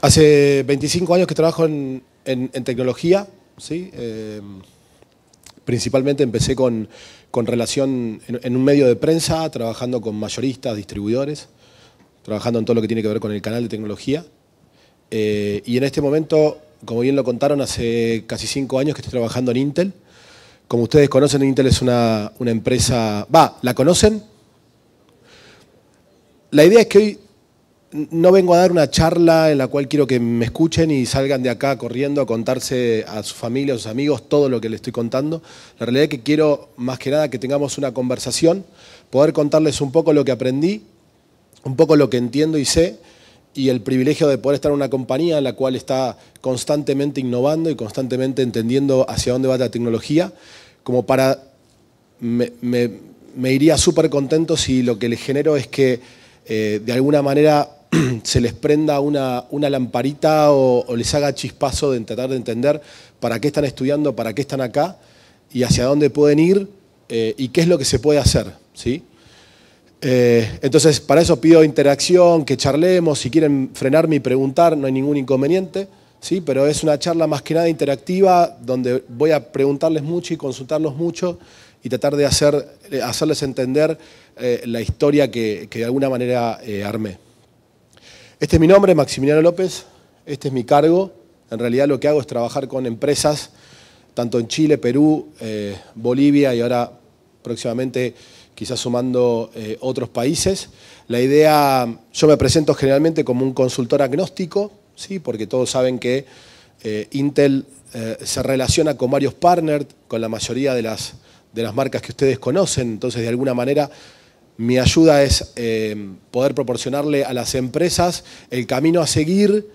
Hace 25 años que trabajo en, tecnología, ¿sí? Eh, principalmente empecé con, relación en, un medio de prensa, trabajando con mayoristas, distribuidores, trabajando en todo lo que tiene que ver con el canal de tecnología. Eh, y en este momento, como bien lo contaron, hace casi 5 años que estoy trabajando en Intel. Como ustedes conocen, Intel es una, una empresa... Va, ¿la conocen? La idea es que hoy no vengo a dar una charla en la cual quiero que me escuchen y salgan de acá corriendo a contarse a su familia, a sus amigos, todo lo que les estoy contando. La realidad es que quiero más que nada que tengamos una conversación, poder contarles un poco lo que aprendí, un poco lo que entiendo y sé, y el privilegio de poder estar en una compañía en la cual está constantemente innovando y constantemente entendiendo hacia dónde va la tecnología, como para... Me, iría súper contento si lo que les genero es que eh, de alguna manera se les prenda una, lamparita o, les haga chispazo de tratar de entender para qué están estudiando, para qué están acá y hacia dónde pueden ir eh, y qué es lo que se puede hacer. ¿sí? Eh, entonces, para eso pido interacción, que charlemos, si quieren frenarme y preguntar, no hay ningún inconveniente, ¿sí? pero es una charla más que nada interactiva donde voy a preguntarles mucho y consultarlos mucho y tratar de hacer, eh, hacerles entender la historia que, que, de alguna manera armé. Este es mi nombre, Maximiliano López, este es mi cargo. En realidad lo que hago es trabajar con empresas, tanto en Chile, Perú, eh, Bolivia y ahora próximamente quizás sumando eh, otros países. La idea, yo me presento generalmente como un consultor agnóstico, ¿sí? porque todos saben que eh, Intel se relaciona con varios partners, con la mayoría de las, de las marcas que ustedes conocen, entonces de alguna manera mi ayuda es em, poder proporcionarle a las empresas el camino a seguir,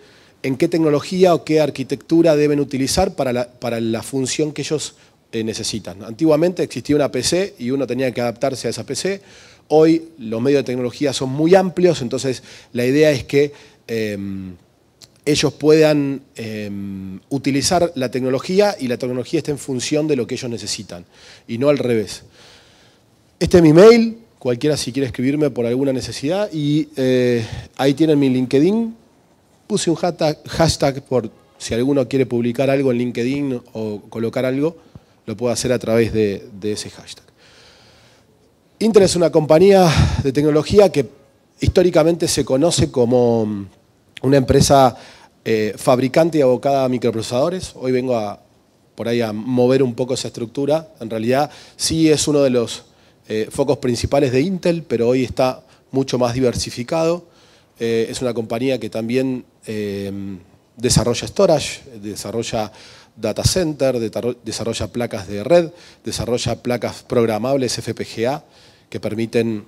en qué tecnología o qué arquitectura deben utilizar para la, función que ellos eh, necesitan. Antiguamente existía una PC y uno tenía que adaptarse a esa PC. Hoy los medios de tecnología son muy amplios, entonces la idea es que em, ellos puedan em, utilizar la tecnología y la tecnología esté en función de lo que ellos necesitan y no al revés. Este es mi mail, cualquiera si quiere escribirme por alguna necesidad. Y eh, ahí tienen mi LinkedIn. Puse un hashtag, por si alguno quiere publicar algo en LinkedIn o colocar algo, lo puedo hacer a través de, ese hashtag. Intel es una compañía de tecnología que históricamente se conoce como mm, una empresa eh, fabricante y abocada a microprocesadores. Hoy vengo por ahí a mover un poco esa estructura. En realidad sí es uno de los eh, focos principales de Intel, pero hoy está mucho más diversificado. Eh, es una compañía que también eh, desarrolla storage, desarrolla data center, desarrolla placas de red, desarrolla placas programables FPGA que permiten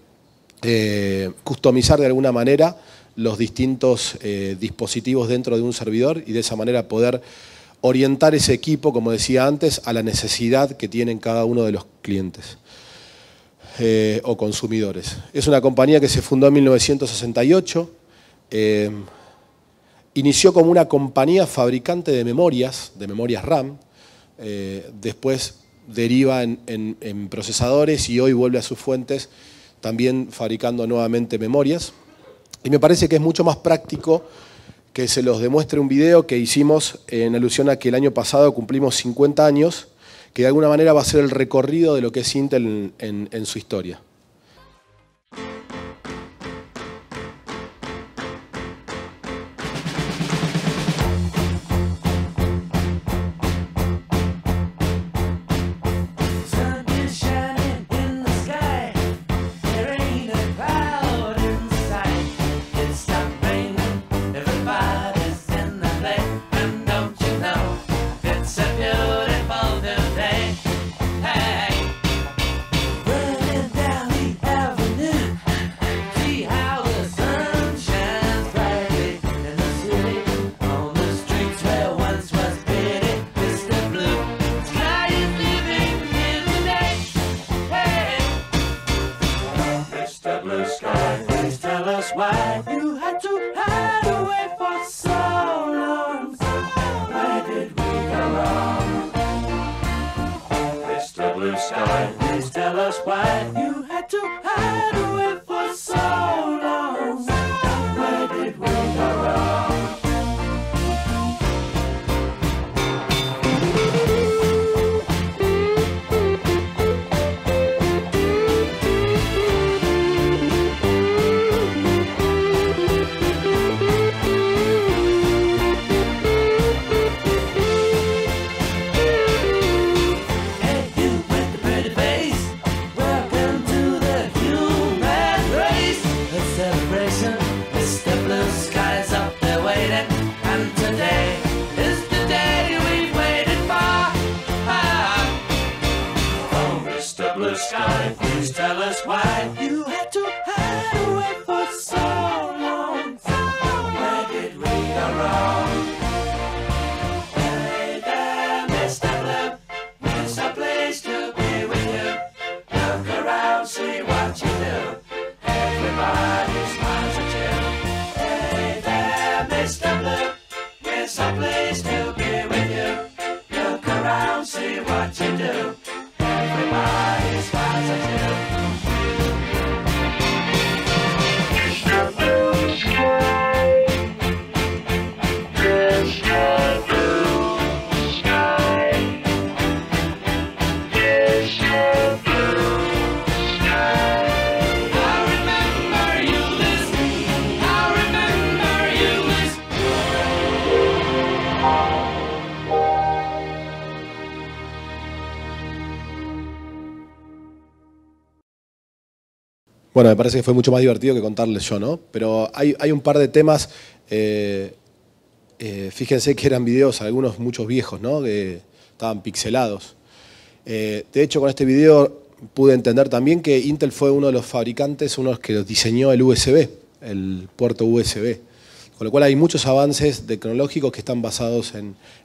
customizar de alguna manera los distintos dispositivos dentro de un servidor y de esa manera poder orientar ese equipo, como decía antes, a la necesidad que tienen cada uno de los clientes. Eh, o consumidores. Es una compañía que se fundó en 1968. Eh, inició como una compañía fabricante de memorias, de memorias RAM. Eh, después deriva en, en procesadores y hoy vuelve a sus fuentes también fabricando nuevamente memorias. Y me parece que es mucho más práctico que se los demuestre un video que hicimos en alusión a que el año pasado cumplimos 50 años que de alguna manera va a ser el recorrido de lo que es Intel en, en su historia. Bueno, me parece que fue mucho más divertido que contarles yo, ¿no? Pero hay, un par de temas, eh, eh, fíjense que eran videos, algunos muchos viejos, ¿no? Que estaban pixelados. Eh, de hecho, con este video pude entender también que Intel fue uno de los fabricantes, uno de los que diseñó el USB, el puerto USB. Con lo cual hay muchos avances tecnológicos que están basados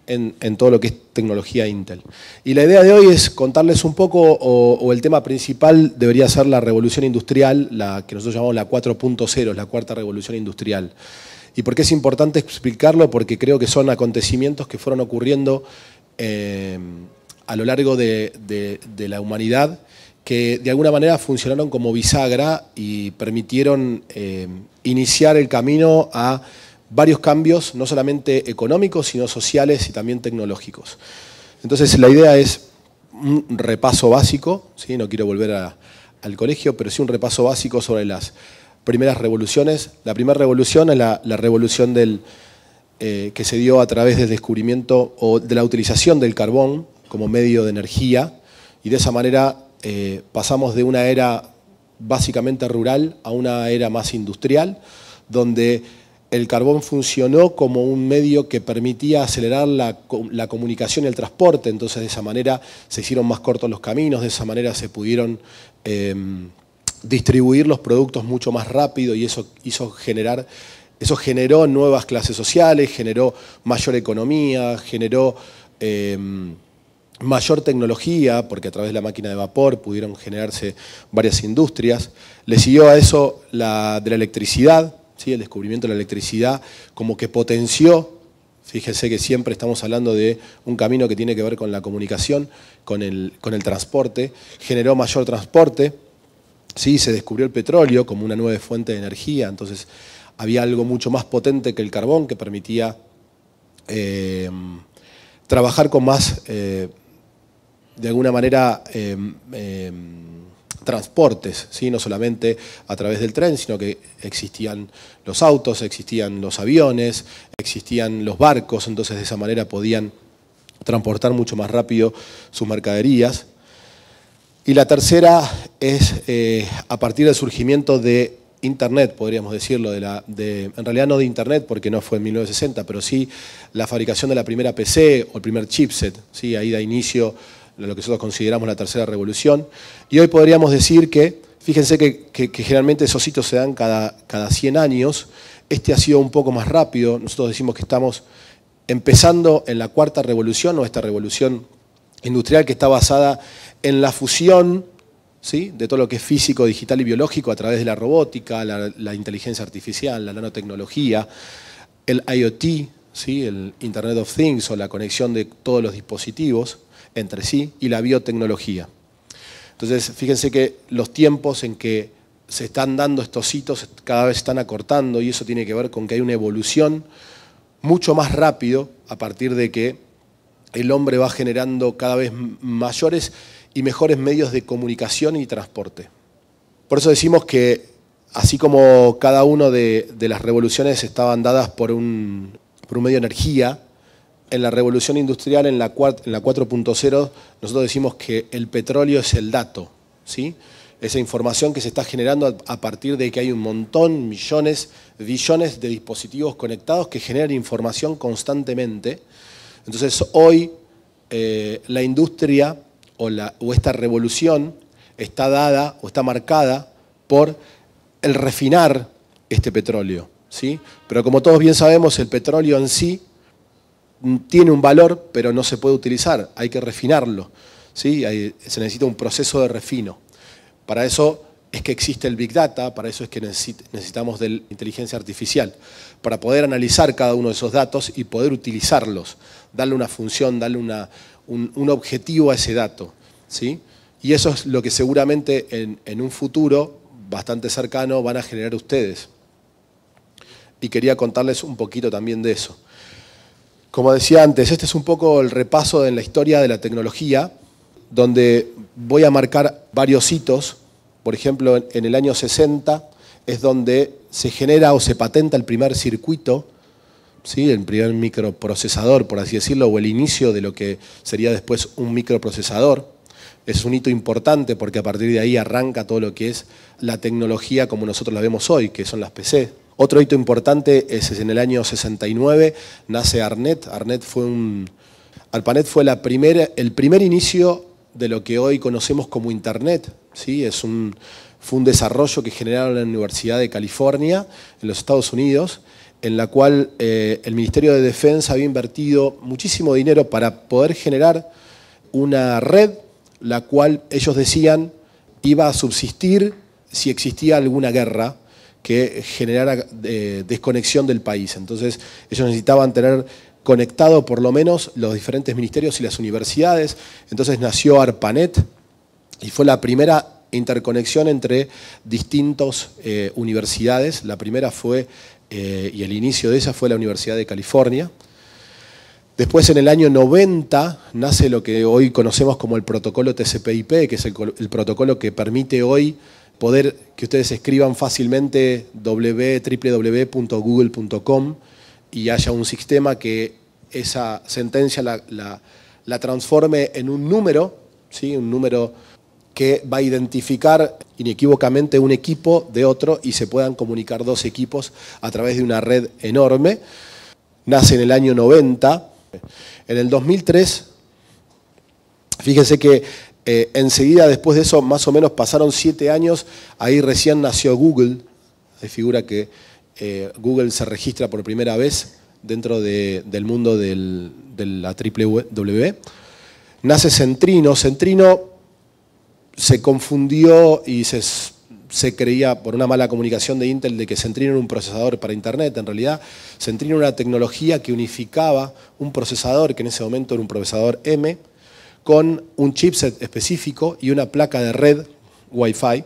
en, todo lo que es tecnología Intel. Y la idea de hoy es contarles un poco, o, el tema principal debería ser la revolución industrial, la que nosotros llamamos la 4.0, la cuarta revolución industrial. ¿Y por qué es importante explicarlo? Porque creo que son acontecimientos que fueron ocurriendo eh, a lo largo de la humanidad que de alguna manera funcionaron como bisagra y permitieron eh, iniciar el camino a varios cambios, no solamente económicos, sino sociales y también tecnológicos. Entonces la idea es un repaso básico, ¿sí? no quiero volver al colegio, pero sí un repaso básico sobre las primeras revoluciones. La primera revolución es la, revolución del, eh, que se dio a través del descubrimiento o de la utilización del carbón como medio de energía y de esa manera eh, pasamos de una era básicamente rural a una era más industrial, donde el carbón funcionó como un medio que permitía acelerar la, comunicación y el transporte, entonces de esa manera se hicieron más cortos los caminos, de esa manera se pudieron em, distribuir los productos mucho más rápido y eso hizo generar, eso generó nuevas clases sociales, generó mayor economía, generó em, mayor tecnología, porque a través de la máquina de vapor pudieron generarse varias industrias. Le siguió a eso la de la electricidad, ¿sí? el descubrimiento de la electricidad, como que potenció, Fíjense que siempre estamos hablando de un camino que tiene que ver con la comunicación, con el, con el transporte, generó mayor transporte, ¿sí? se descubrió el petróleo como una nueva fuente de energía, entonces había algo mucho más potente que el carbón que permitía... Eh, trabajar con más eh, de alguna manera em, em, transportes, no solamente a través del tren, sino que existían los autos, existían los aviones, existían los barcos, entonces de esa manera podían transportar mucho más rápido sus mercaderías. Y la tercera es eh, a partir del surgimiento de Internet, podríamos decirlo, de en realidad no de Internet porque no fue en 1960, pero sí la fabricación de la primera PC o el primer chipset, ¿sí? ahí da inicio lo que nosotros consideramos la tercera revolución. Y hoy podríamos decir que, fíjense que, generalmente esos hitos se dan cada, cada 100 años, este ha sido un poco más rápido, nosotros decimos que estamos empezando en la cuarta revolución o esta revolución industrial que está basada en la fusión ¿sí? de todo lo que es físico, digital y biológico a través de la robótica, la, la inteligencia artificial, la nanotecnología, el IoT, ¿sí? el Internet of Things o la conexión de todos los dispositivos entre sí y la biotecnología. Entonces, fíjense que los tiempos en que se están dando estos hitos cada vez están acortando y eso tiene que ver con que hay una evolución mucho más rápido a partir de que el hombre va generando cada vez mayores y mejores medios de comunicación y transporte. Por eso decimos que así como cada una de, las revoluciones estaban dadas por un, por un medio de energía, en la revolución industrial, en la, 4.0, nosotros decimos que el petróleo es el dato, ¿sí? Esa información que se está generando a partir de que hay un montón, millones, billones de dispositivos conectados que generan información constantemente. Entonces hoy eh, la industria o, esta revolución está dada o está marcada por el refinar este petróleo. ¿sí? Pero como todos bien sabemos, el petróleo en sí tiene un valor, pero no se puede utilizar, hay que refinarlo. ¿sí? se necesita un proceso de refino. Para eso es que existe el Big Data, para eso es que necesitamos de inteligencia artificial, para poder analizar cada uno de esos datos y poder utilizarlos, darle una función, darle un, objetivo a ese dato. ¿sí? Y eso es lo que seguramente en un futuro bastante cercano van a generar ustedes. Y quería contarles un poquito también de eso. Como decía antes, este es un poco el repaso en la historia de la tecnología, donde voy a marcar varios hitos. Por ejemplo, en el año 60 es donde se genera o se patenta el primer circuito, ¿sí? el primer microprocesador, por así decirlo, o el inicio de lo que sería después un microprocesador. Es un hito importante porque a partir de ahí arranca todo lo que es la tecnología como nosotros la vemos hoy, que son las PC. Otro hito importante es, en el año 69, nace Arnet. Arnet fue un, ARPANET fue la primera, el primer inicio de lo que hoy conocemos como Internet. ¿sí? Es un, fue un desarrollo que generaron la Universidad de California, en los Estados Unidos, en la cual eh, el Ministerio de Defensa había invertido muchísimo dinero para poder generar una red, la cual ellos decían iba a subsistir si existía alguna guerra que generara eh, desconexión del país. Entonces, ellos necesitaban tener conectado por lo menos los diferentes ministerios y las universidades. Entonces nació ARPANET y fue la primera interconexión entre distintas eh, universidades. La primera fue, eh, y el inicio de esa fue la Universidad de California. Después, en el año 90, nace lo que hoy conocemos como el protocolo TCPIP, que es el protocolo que permite hoy poder que ustedes escriban fácilmente www.google.com y haya un sistema que esa sentencia la, transforme en un número, ¿sí? un número que va a identificar inequívocamente un equipo de otro y se puedan comunicar dos equipos a través de una red enorme. Nace en el año 90. En el 2003, fíjense que eh, enseguida, después de eso, más o menos pasaron siete años, ahí recién nació Google. Hay figura que eh, Google se registra por primera vez dentro del mundo de la W. E. Nace Centrino. Centrino se confundió y se, se, creía por una mala comunicación de Intel de que Centrino era un procesador para Internet. En realidad, Centrino era una tecnología que unificaba un procesador, que en ese momento era un procesador M, con un chipset específico y una placa de red Wi-Fi.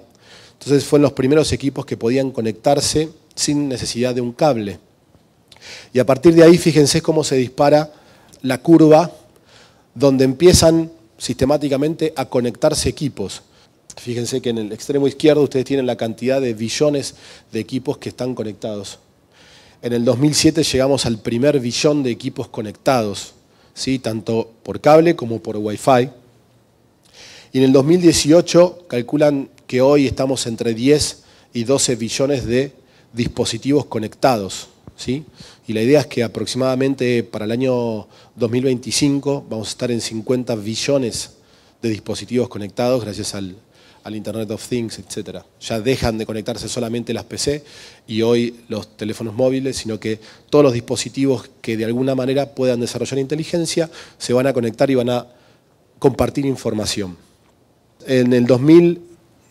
Entonces fueron los primeros equipos que podían conectarse sin necesidad de un cable. Y a partir de ahí, fíjense cómo se dispara la curva donde empiezan sistemáticamente a conectarse equipos. Fíjense que en el extremo izquierdo ustedes tienen la cantidad de billones de equipos que están conectados. En el 2007 llegamos al primer billón de equipos conectados. ¿sí? tanto por cable como por Wi-Fi. Y en el 2018 calculan que hoy estamos entre 10 y 12 billones de dispositivos conectados. ¿sí? Y la idea es que aproximadamente para el año 2025 vamos a estar en 50 billones de dispositivos conectados gracias al, al Internet of Things, etc. Ya dejan de conectarse solamente las PC y hoy los teléfonos móviles, sino que todos los dispositivos que de alguna manera puedan desarrollar inteligencia se van a conectar y van a compartir información. En el 2000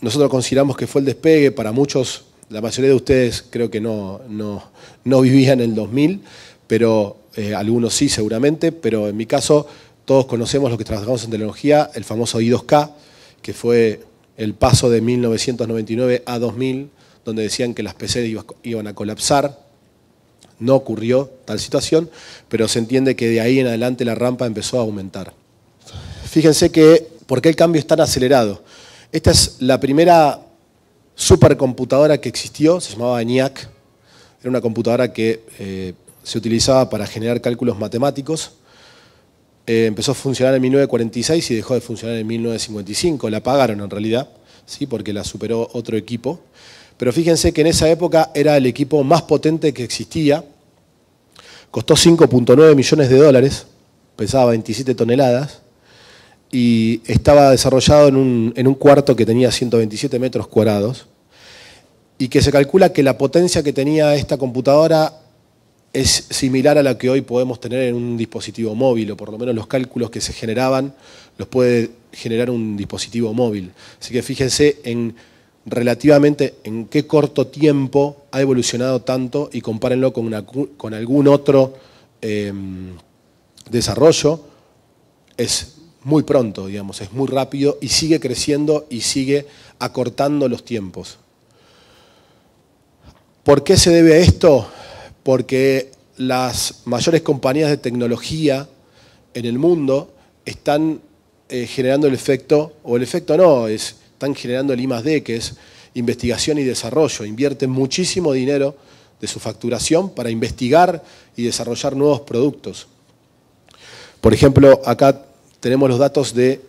nosotros consideramos que fue el despegue, para muchos, la mayoría de ustedes creo que no, no, no vivían en el 2000, pero eh, algunos sí seguramente, pero en mi caso todos conocemos lo que trabajamos en tecnología, el famoso I2K, que fue el paso de 1999 a 2000, donde decían que las PC iban a colapsar. No ocurrió tal situación, pero se entiende que de ahí en adelante la rampa empezó a aumentar. Fíjense que, ¿por qué el cambio es tan acelerado? Esta es la primera supercomputadora que existió, se llamaba ENIAC. Era una computadora que eh, se utilizaba para generar cálculos matemáticos eh, empezó a funcionar en 1946 y dejó de funcionar en 1955. La pagaron en realidad, ¿sí? porque la superó otro equipo. Pero fíjense que en esa época era el equipo más potente que existía. Costó 5.9 millones de dólares, pesaba 27 toneladas y estaba desarrollado en un, en un cuarto que tenía 127 metros cuadrados y que se calcula que la potencia que tenía esta computadora es similar a la que hoy podemos tener en un dispositivo móvil, o por lo menos los cálculos que se generaban los puede generar un dispositivo móvil. Así que fíjense en relativamente en qué corto tiempo ha evolucionado tanto y compárenlo con, algún otro em, desarrollo. Es muy pronto, digamos, es muy rápido y sigue creciendo y sigue acortando los tiempos. ¿Por qué se debe a esto? porque las mayores compañías de tecnología en el mundo están eh, generando el efecto, o el efecto no, es, están generando el I D, que es investigación y desarrollo. Invierten muchísimo dinero de su facturación para investigar y desarrollar nuevos productos. Por ejemplo, acá tenemos los datos de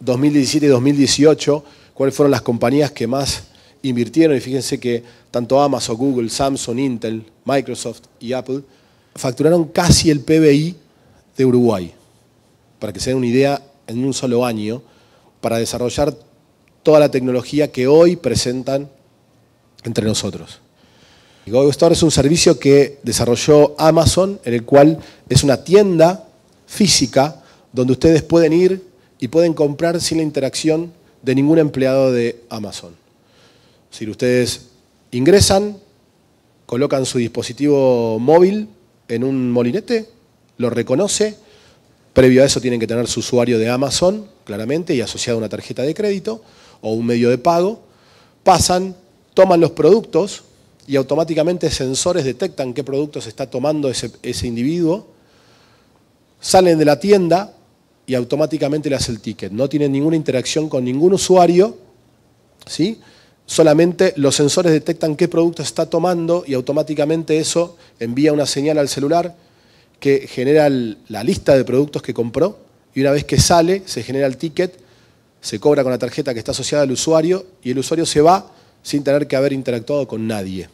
2017 y 2018, cuáles fueron las compañías que más invirtieron y fíjense que tanto Amazon, Google, Samsung, Intel, Microsoft y Apple facturaron casi el PBI de Uruguay. Para que se den una idea, en un solo año, para desarrollar toda la tecnología que hoy presentan entre nosotros. Store es un servicio que desarrolló Amazon, en el cual es una tienda física donde ustedes pueden ir y pueden comprar sin la interacción de ningún empleado de Amazon. Si ustedes ingresan, colocan su dispositivo móvil en un molinete, lo reconoce, previo a eso tienen que tener su usuario de Amazon, claramente, y asociado a una tarjeta de crédito o un medio de pago, pasan, toman los productos y automáticamente sensores detectan qué productos está tomando ese, individuo, salen de la tienda y automáticamente le hace el ticket. No tienen ninguna interacción con ningún usuario, ¿sí? solamente los sensores detectan qué producto está tomando y automáticamente eso envía una señal al celular que genera la lista de productos que compró y una vez que sale se genera el ticket, se cobra con la tarjeta que está asociada al usuario y el usuario se va sin tener que haber interactuado con nadie.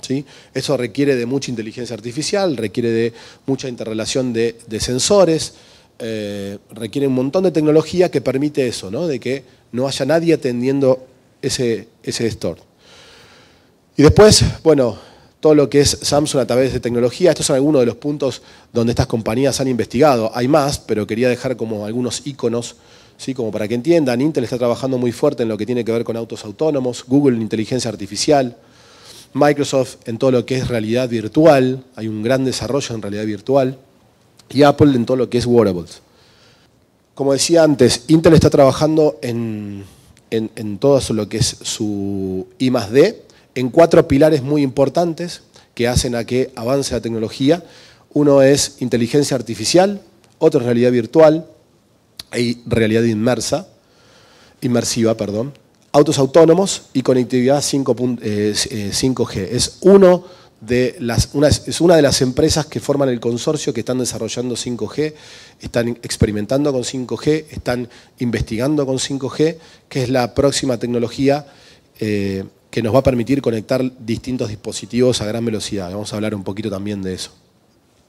¿Sí? Eso requiere de mucha inteligencia artificial, requiere de mucha interrelación de, sensores, eh, requiere un montón de tecnología que permite eso, ¿no? de que no haya nadie atendiendo ese, store. Y después, bueno, todo lo que es Samsung a través de tecnología, estos son algunos de los puntos donde estas compañías han investigado. Hay más, pero quería dejar como algunos iconos, ¿sí? como para que entiendan. Intel está trabajando muy fuerte en lo que tiene que ver con autos autónomos, Google en inteligencia artificial, Microsoft en todo lo que es realidad virtual, hay un gran desarrollo en realidad virtual, y Apple en todo lo que es wearables. Como decía antes, Intel está trabajando en en, todo lo que es su I más D, en cuatro pilares muy importantes que hacen a que avance la tecnología. Uno es inteligencia artificial, otro es realidad virtual y e realidad inmersa, inmersiva, perdón, autos autónomos y conectividad 5, 5G. Eh, eh, es uno las, es una de las empresas que forman el consorcio que están desarrollando 5G, están experimentando con 5G, están investigando con 5G, que es la próxima tecnología eh, que nos va a permitir conectar distintos dispositivos a gran velocidad. Vamos a hablar un poquito también de eso.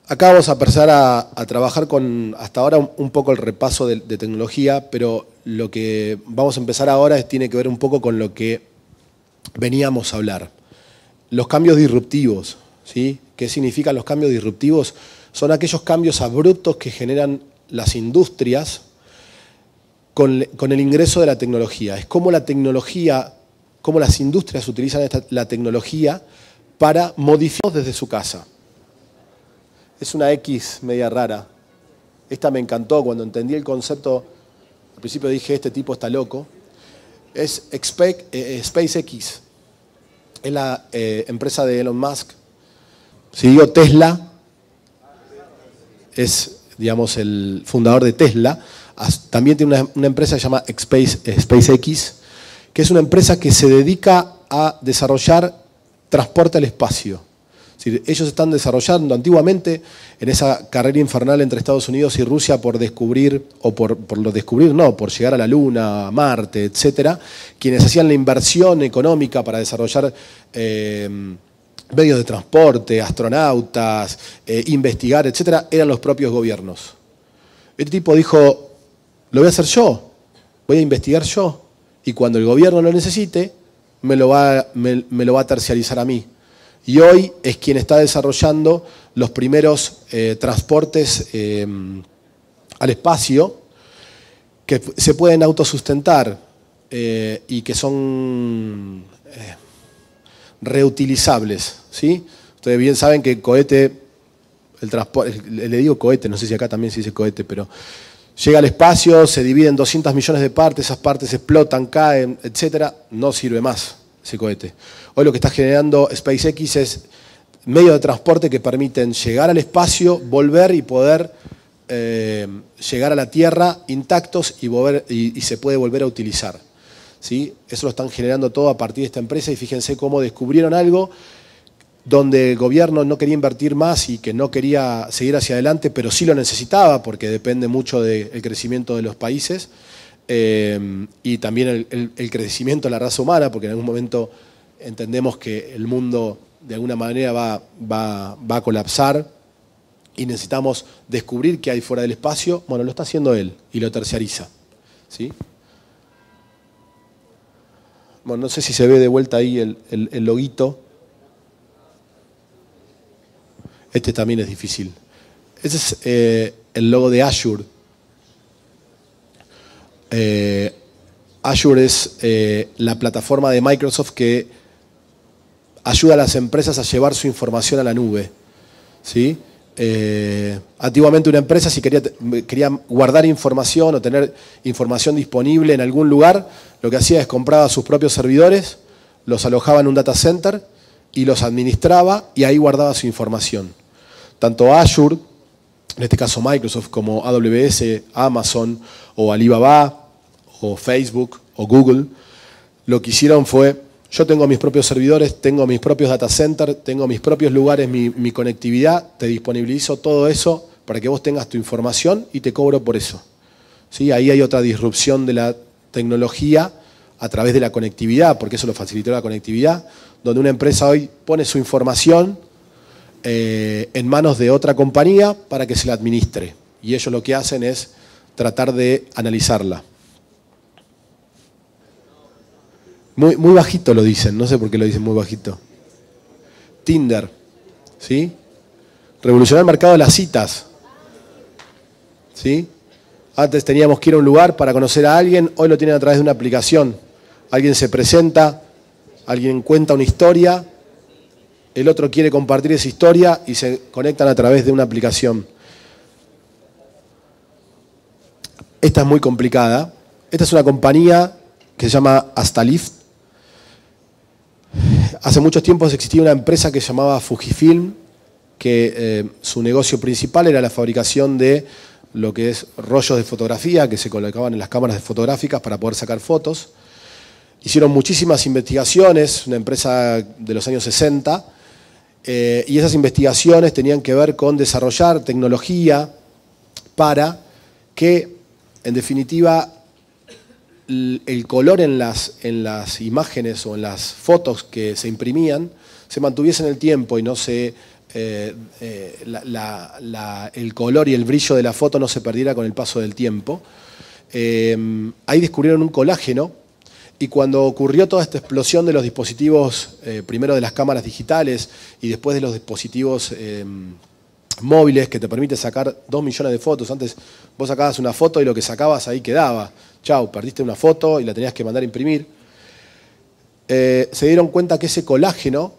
Acá vamos a empezar a, trabajar con, hasta ahora, un, poco el repaso de, tecnología, pero lo que vamos a empezar ahora tiene que ver un poco con lo que veníamos a hablar los cambios disruptivos. ¿sí? ¿Qué significan los cambios disruptivos? Son aquellos cambios abruptos que generan las industrias con, el ingreso de la tecnología. Es como la tecnología, cómo las industrias utilizan la tecnología para modificar desde su casa. Es una X media rara. Esta me encantó cuando entendí el concepto. Al principio dije, este tipo está loco. Es eh, eh, SpaceX es la eh, empresa de Elon Musk. Si digo Tesla, es, digamos, el fundador de Tesla. También tiene una, empresa que se llama SpaceX, que es una empresa que se dedica a desarrollar transporte al espacio ellos están desarrollando antiguamente en esa carrera infernal entre Estados Unidos y Rusia por descubrir, o por, lo descubrir, no, por llegar a la Luna, a Marte, etcétera, quienes hacían la inversión económica para desarrollar. Eh, medios de transporte, astronautas, eh, investigar, etcétera, eran los propios gobiernos. El tipo dijo, lo voy a hacer yo, voy a investigar yo, y cuando el gobierno lo necesite, me lo va, me, me lo va a tercializar a mí y hoy es quien está desarrollando los primeros eh, transportes em, al espacio que se pueden autosustentar eh, y que son eh, reutilizables. ¿sí? Ustedes bien saben que el cohete, el le digo cohete, no sé si acá también se dice cohete, pero llega al espacio, se divide en 200 millones de partes, esas partes explotan, caen, etcétera, No sirve más. Hoy lo que está generando SpaceX es medios de transporte que permiten llegar al espacio, volver y poder eh, llegar a la Tierra intactos y, volver, y, se puede volver a utilizar. ¿sí? Eso lo están generando todo a partir de esta empresa y fíjense cómo descubrieron algo donde el gobierno no quería invertir más y que no quería seguir hacia adelante, pero sí lo necesitaba porque depende mucho del crecimiento de los países. Em, y también el, crecimiento de la raza humana, porque en algún momento entendemos que el mundo de alguna manera va, a colapsar y necesitamos descubrir qué hay fuera del espacio. Bueno, lo está haciendo él y lo terciariza. ¿sí? Bueno, no sé si se ve de vuelta ahí el, el, loguito. Este también es difícil. Ese es eh, el logo de Azure eh, Azure es eh, la plataforma de Microsoft que ayuda a las empresas a llevar su información a la nube. Eh, antiguamente una empresa si quería, quería, guardar información o tener información disponible en algún lugar, lo que hacía es compraba sus propios servidores, los alojaba en un data center y los administraba y ahí guardaba su información. Tanto Azure en este caso Microsoft, como AWS, Amazon o Alibaba o Facebook o Google, lo que hicieron fue, yo tengo mis propios servidores, tengo mis propios data centers, tengo mis propios lugares, mi, conectividad, te disponibilizo todo eso para que vos tengas tu información y te cobro por eso. ¿Sí? Ahí hay otra disrupción de la tecnología a través de la conectividad, porque eso lo facilitó la conectividad, donde una empresa hoy pone su información, eh, en manos de otra compañía para que se la administre. Y ellos lo que hacen es tratar de analizarla. Muy, bajito lo dicen, no sé por qué lo dicen muy bajito. Tinder, ¿sí? revolucionar el mercado de las citas. ¿Sí? Antes teníamos que ir a un lugar para conocer a alguien, hoy lo tienen a través de una aplicación. Alguien se presenta, alguien cuenta una historia el otro quiere compartir esa historia y se conectan a través de una aplicación. Esta es muy complicada. Esta es una compañía que se llama Astalift. Hace muchos tiempos existía una empresa que se llamaba Fujifilm, que eh, su negocio principal era la fabricación de lo que es rollos de fotografía que se colocaban en las cámaras fotográficas para poder sacar fotos. Hicieron muchísimas investigaciones, una empresa de los años 60, eh, y esas investigaciones tenían que ver con desarrollar tecnología para que, en definitiva, el color en las, en las imágenes o en las fotos que se imprimían se mantuviese en el tiempo y no se eh, eh, el color y el brillo de la foto no se perdiera con el paso del tiempo. ahí descubrieron un colágeno y cuando ocurrió toda esta explosión de los dispositivos, eh, primero de las cámaras digitales y después de los dispositivos em, móviles que te permite sacar dos millones de fotos. Antes vos sacabas una foto y lo que sacabas ahí quedaba. Chau, perdiste una foto y la tenías que mandar a imprimir. Eh, se dieron cuenta que ese colágeno,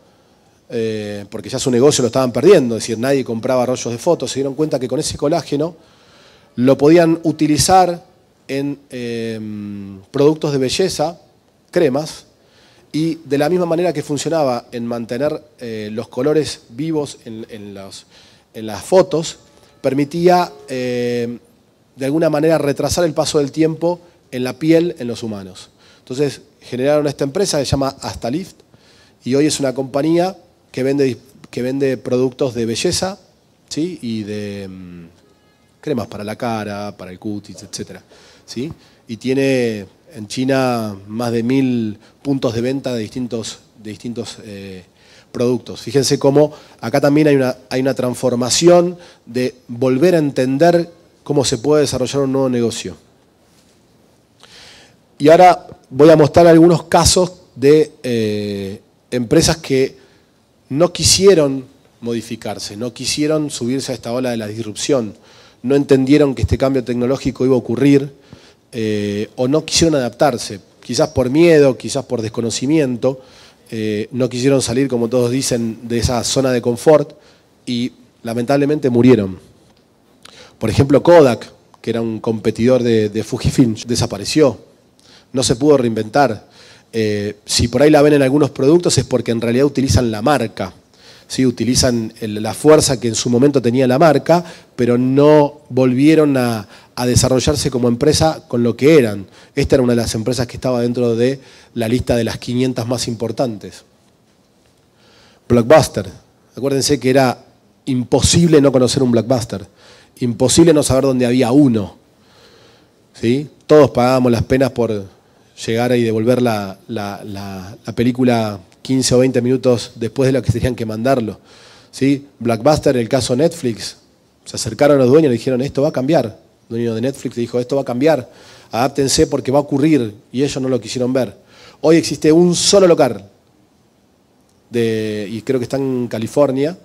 eh, porque ya su negocio lo estaban perdiendo, es decir, nadie compraba rollos de fotos, se dieron cuenta que con ese colágeno lo podían utilizar en em, productos de belleza cremas, y de la misma manera que funcionaba en mantener eh, los colores vivos en, los, en las fotos, permitía eh, de alguna manera retrasar el paso del tiempo en la piel en los humanos. Entonces generaron esta empresa que se llama Astalift y hoy es una compañía que vende, que vende productos de belleza ¿sí? y de mm, cremas para la cara, para el cutis, etc. ¿sí? Y tiene en China más de mil puntos de venta de distintos, de distintos eh, productos. Fíjense cómo acá también hay una, transformación de volver a entender cómo se puede desarrollar un nuevo negocio. Y ahora voy a mostrar algunos casos de eh, empresas que no quisieron modificarse, no quisieron subirse a esta ola de la disrupción, no entendieron que este cambio tecnológico iba a ocurrir, eh, o no quisieron adaptarse, quizás por miedo, quizás por desconocimiento, eh, no quisieron salir, como todos dicen, de esa zona de confort y lamentablemente murieron. Por ejemplo, Kodak, que era un competidor de, Fujifilm, desapareció, no se pudo reinventar. Eh, si por ahí la ven en algunos productos es porque en realidad utilizan la marca, ¿sí? utilizan la fuerza que en su momento tenía la marca, pero no volvieron a, a desarrollarse como empresa con lo que eran. Esta era una de las empresas que estaba dentro de la lista de las 500 más importantes. Blockbuster. Acuérdense que era imposible no conocer un blockbuster. Imposible no saber dónde había uno. ¿Sí? Todos pagábamos las penas por llegar y devolver la, película 15 o 20 minutos después de lo que tenían que mandarlo. ¿Sí? Blockbuster, el caso Netflix, se acercaron a los dueños y dijeron, esto va a cambiar dueño de Netflix, le dijo, esto va a cambiar, adáptense porque va a ocurrir, y ellos no lo quisieron ver. Hoy existe un solo local, y creo que está en California,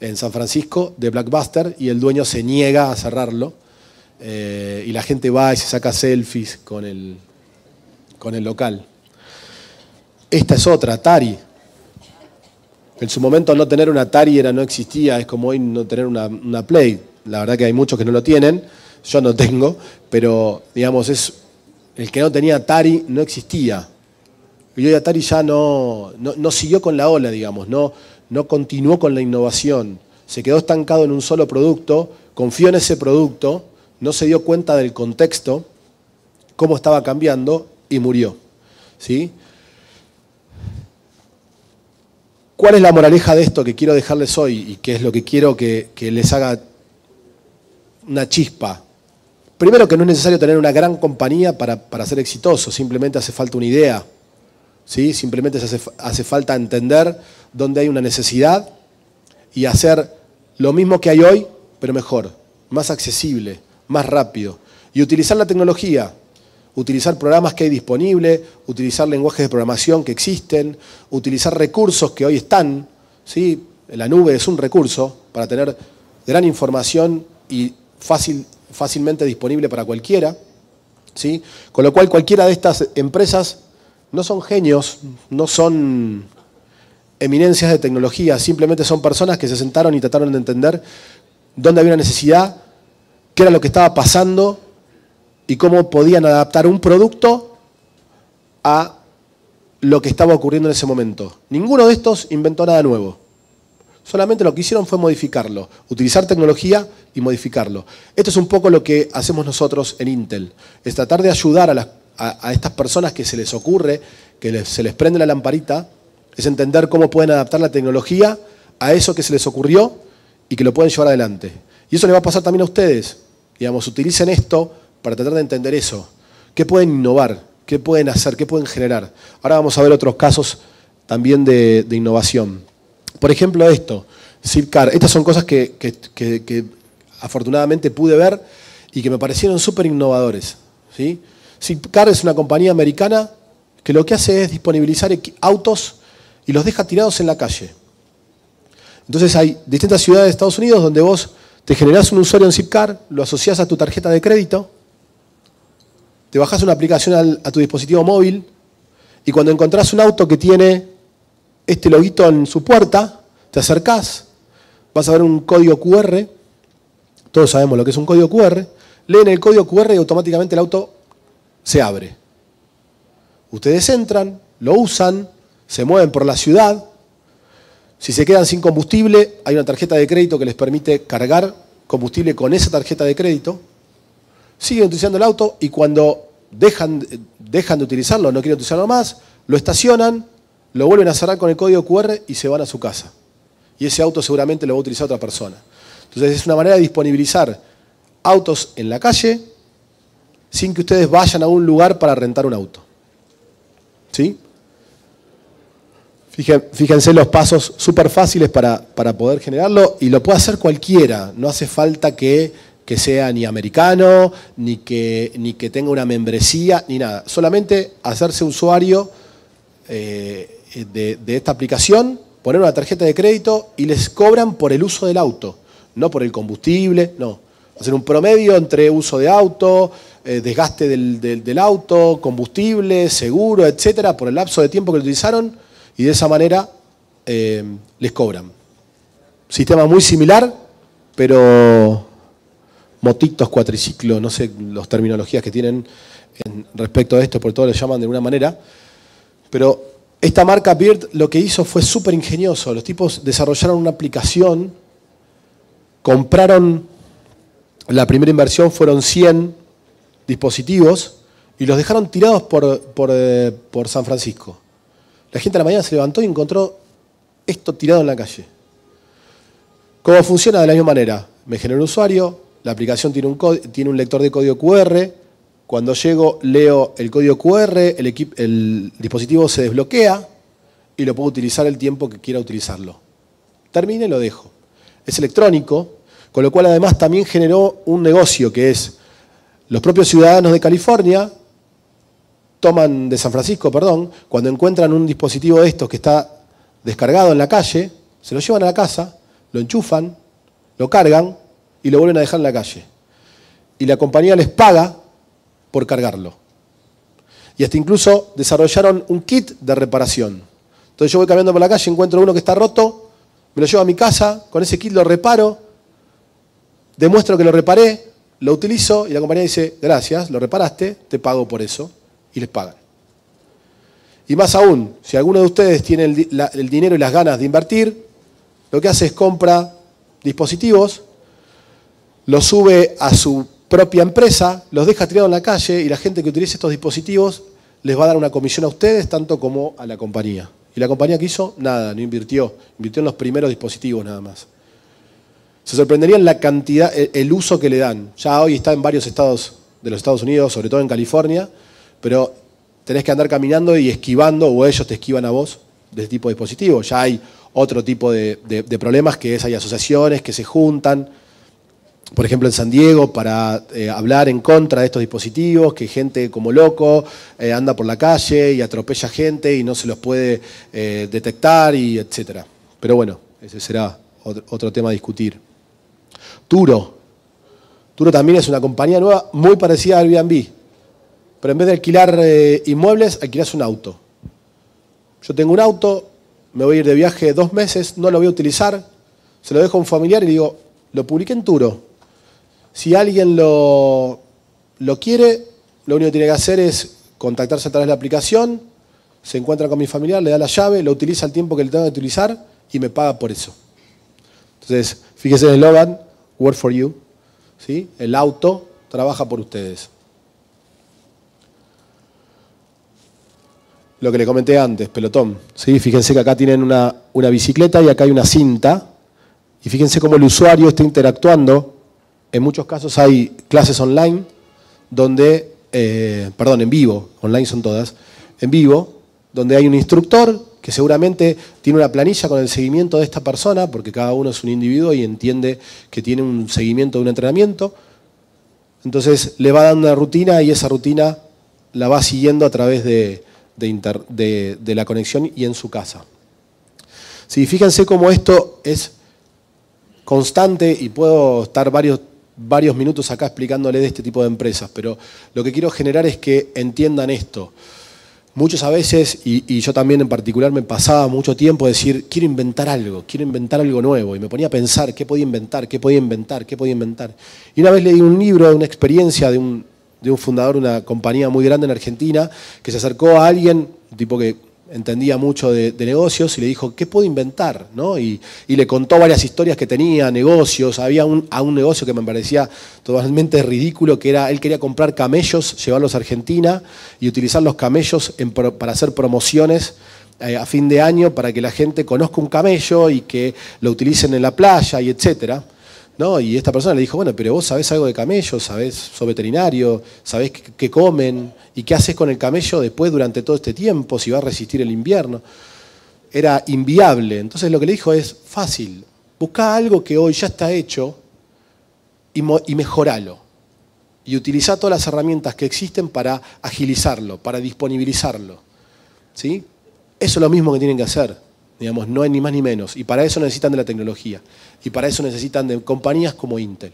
en San Francisco, de Blackbuster, y el dueño se niega a cerrarlo, eh, y la gente va y se saca selfies con el, con el local. Esta es otra, Tari. En su momento no tener una Atari era, no existía, es como hoy no tener una, una Play. La verdad que hay muchos que no lo tienen yo no tengo, pero digamos, es el que no tenía Atari no existía. Y hoy Atari ya no, no, siguió con la ola, digamos, no, no continuó con la innovación. Se quedó estancado en un solo producto, confió en ese producto, no se dio cuenta del contexto, cómo estaba cambiando y murió. ¿Sí? ¿Cuál es la moraleja de esto que quiero dejarles hoy y qué es lo que quiero que les haga una chispa Primero que no es necesario tener una gran compañía para, ser exitoso, simplemente hace falta una idea, ¿sí? simplemente hace, hace falta entender dónde hay una necesidad y hacer lo mismo que hay hoy, pero mejor, más accesible, más rápido. Y utilizar la tecnología, utilizar programas que hay disponibles, utilizar lenguajes de programación que existen, utilizar recursos que hoy están. ¿sí? La nube es un recurso para tener gran información y fácil fácilmente disponible para cualquiera. ¿sí? Con lo cual cualquiera de estas empresas no son genios, no son eminencias de tecnología, simplemente son personas que se sentaron y trataron de entender dónde había una necesidad, qué era lo que estaba pasando y cómo podían adaptar un producto a lo que estaba ocurriendo en ese momento. Ninguno de estos inventó nada nuevo. Solamente lo que hicieron fue modificarlo, utilizar tecnología y modificarlo. Esto es un poco lo que hacemos nosotros en Intel, es tratar de ayudar a, estas personas que se les ocurre, que se les prende la lamparita, es entender cómo pueden adaptar la tecnología a eso que se les ocurrió y que lo pueden llevar adelante. Y eso le va a pasar también a ustedes. Digamos, utilicen esto para tratar de entender eso. ¿Qué pueden innovar? ¿Qué pueden hacer? ¿Qué pueden generar? Ahora vamos a ver otros casos también de innovación. Por ejemplo, esto, Zipcar. Estas son cosas que, afortunadamente pude ver y que me parecieron súper innovadores. Zipcar es una compañía americana que lo que hace es disponibilizar autos y los deja tirados en la calle. Entonces hay distintas ciudades de Estados Unidos donde vos te generás un usuario en Zipcar, lo asociás a tu tarjeta de crédito, te bajás una aplicación a tu dispositivo móvil y cuando encontrás un auto que tiene este loguito en su puerta, te acercás, vas a ver un código QR, todos sabemos lo que es un código QR, leen el código QR y automáticamente el auto se abre. Ustedes entran, lo usan, se mueven por la ciudad, si se quedan sin combustible, hay una tarjeta de crédito que les permite cargar combustible con esa tarjeta de crédito, siguen utilizando el auto y cuando dejan, dejan de utilizarlo, no quieren utilizarlo más, lo estacionan, lo vuelven a cerrar con el código QR y se van a su casa. Y ese auto seguramente lo va a utilizar otra persona. Entonces es una manera de disponibilizar autos en la calle sin que ustedes vayan a un lugar para rentar un auto. ¿Sí? Fíjense los pasos súper fáciles para, poder generarlo y lo puede hacer cualquiera. No hace falta que, sea ni americano, ni que, ni que tenga una membresía, ni nada. Solamente hacerse usuario eh, eh, de, esta aplicación, poner una tarjeta de crédito y les cobran por el uso del auto, no por el combustible, no. Hacer un promedio entre uso de auto, eh, desgaste del, auto, combustible, seguro, etcétera, por el lapso de tiempo que lo utilizaron y de esa manera eh, les cobran. Sistema muy similar, pero motitos, cuatriciclo no sé las terminologías que tienen respecto a esto, por todo lo llaman de alguna manera, pero esta marca Beard lo que hizo fue súper ingenioso. Los tipos desarrollaron una aplicación, compraron, la primera inversión fueron 100 dispositivos y los dejaron tirados eh, por, San Francisco. La gente a la mañana se levantó y encontró esto tirado en la calle. ¿Cómo funciona? De la misma manera. Me genera un usuario, la aplicación tiene un lector de código QR, cuando llego, leo el código QR, el, dispositivo se desbloquea y lo puedo utilizar el tiempo que quiera utilizarlo. Termine y lo dejo. Es electrónico, con lo cual además también generó un negocio que es los propios ciudadanos de California toman de San Francisco, perdón, cuando encuentran un dispositivo de estos que está descargado en la calle, se lo llevan a la casa, lo enchufan, lo cargan y lo vuelven a dejar en la calle. Y la compañía les paga por cargarlo. Y hasta incluso desarrollaron un kit de reparación. Entonces yo voy caminando por la calle, encuentro uno que está roto, me lo llevo a mi casa, con ese kit lo reparo, demuestro que lo reparé, lo utilizo y la compañía dice, gracias, lo reparaste, te pago por eso. Y les pagan. Y más aún, si alguno de ustedes tiene el, dinero y las ganas de invertir, lo que hace es compra dispositivos, lo sube a su propia empresa, los deja tirados en la calle y la gente que utilice estos dispositivos les va a dar una comisión a ustedes tanto como a la compañía. ¿Y la compañía que hizo? Nada, no invirtió. Invirtió en los primeros dispositivos nada más. Se sorprenderían la cantidad, e-, el uso que le dan. Ya hoy está en varios estados de los Estados Unidos, sobre todo en California, pero tenés que andar caminando y esquivando, o ellos te esquivan a vos, de este tipo de dispositivos. Ya hay otro tipo de, de problemas que es, hay asociaciones que se juntan, por ejemplo, en San Diego, para eh, hablar en contra de estos dispositivos, que gente como loco eh, anda por la calle y atropella gente y no se los puede eh, detectar y etcétera. Pero bueno, ese será otro, tema a discutir. Turo. Turo también es una compañía nueva muy parecida al Airbnb. Pero en vez de alquilar inmuebles, alquilas un auto. Yo tengo un auto, me voy a ir de viaje dos meses, no lo voy a utilizar, se lo dejo a un familiar y digo, lo publiqué en Turo si alguien lo, lo quiere, lo único que tiene que hacer es contactarse a través de la aplicación, se encuentra con mi familiar, le da la llave, lo utiliza el tiempo que le tenga que utilizar y me paga por eso. Entonces, fíjense en el eslogan, work for you, ¿sí? el auto trabaja por ustedes. Lo que le comenté antes, pelotón. ¿sí? Fíjense que acá tienen una, una bicicleta y acá hay una cinta. Y fíjense cómo el usuario está interactuando en muchos casos hay clases online donde, eh, perdón, en vivo, online son todas, en vivo, donde hay un instructor que seguramente tiene una planilla con el seguimiento de esta persona, porque cada uno es un individuo y entiende que tiene un seguimiento de un entrenamiento. Entonces le va dando una rutina y esa rutina la va siguiendo a través de, la conexión y en su casa. Si fíjense cómo esto es constante y puedo estar varios varios minutos acá explicándole de este tipo de empresas, pero lo que quiero generar es que entiendan esto. Muchos a veces, y, yo también en particular, me pasaba mucho tiempo decir, quiero inventar algo, quiero inventar algo nuevo. Y me ponía a pensar, ¿qué podía inventar? ¿Qué podía inventar? ¿Qué podía inventar? Y una vez leí un libro, una experiencia de un, de un fundador de una compañía muy grande en Argentina, que se acercó a alguien, tipo que entendía mucho de, negocios y le dijo, ¿qué puedo inventar? ¿No? Y, le contó varias historias que tenía, negocios, había un, a un negocio que me parecía totalmente ridículo, que era, él quería comprar camellos, llevarlos a Argentina y utilizar los camellos para hacer promociones eh, a fin de año para que la gente conozca un camello y que lo utilicen en la playa y etcétera. ¿no? Y esta persona le dijo, bueno, pero vos sabés algo de camellos, sabés, sos veterinario, sabés qué comen y qué haces con el camello después durante todo este tiempo, si va a resistir el invierno. Era inviable. Entonces lo que le dijo es, fácil, busca algo que hoy ya está hecho y, mejoralo. Y utiliza todas las herramientas que existen para agilizarlo, para disponibilizarlo. ¿Sí? Eso es lo mismo que tienen que hacer. Digamos, no hay ni más ni menos. Y para eso necesitan de la tecnología. Y para eso necesitan de compañías como Intel.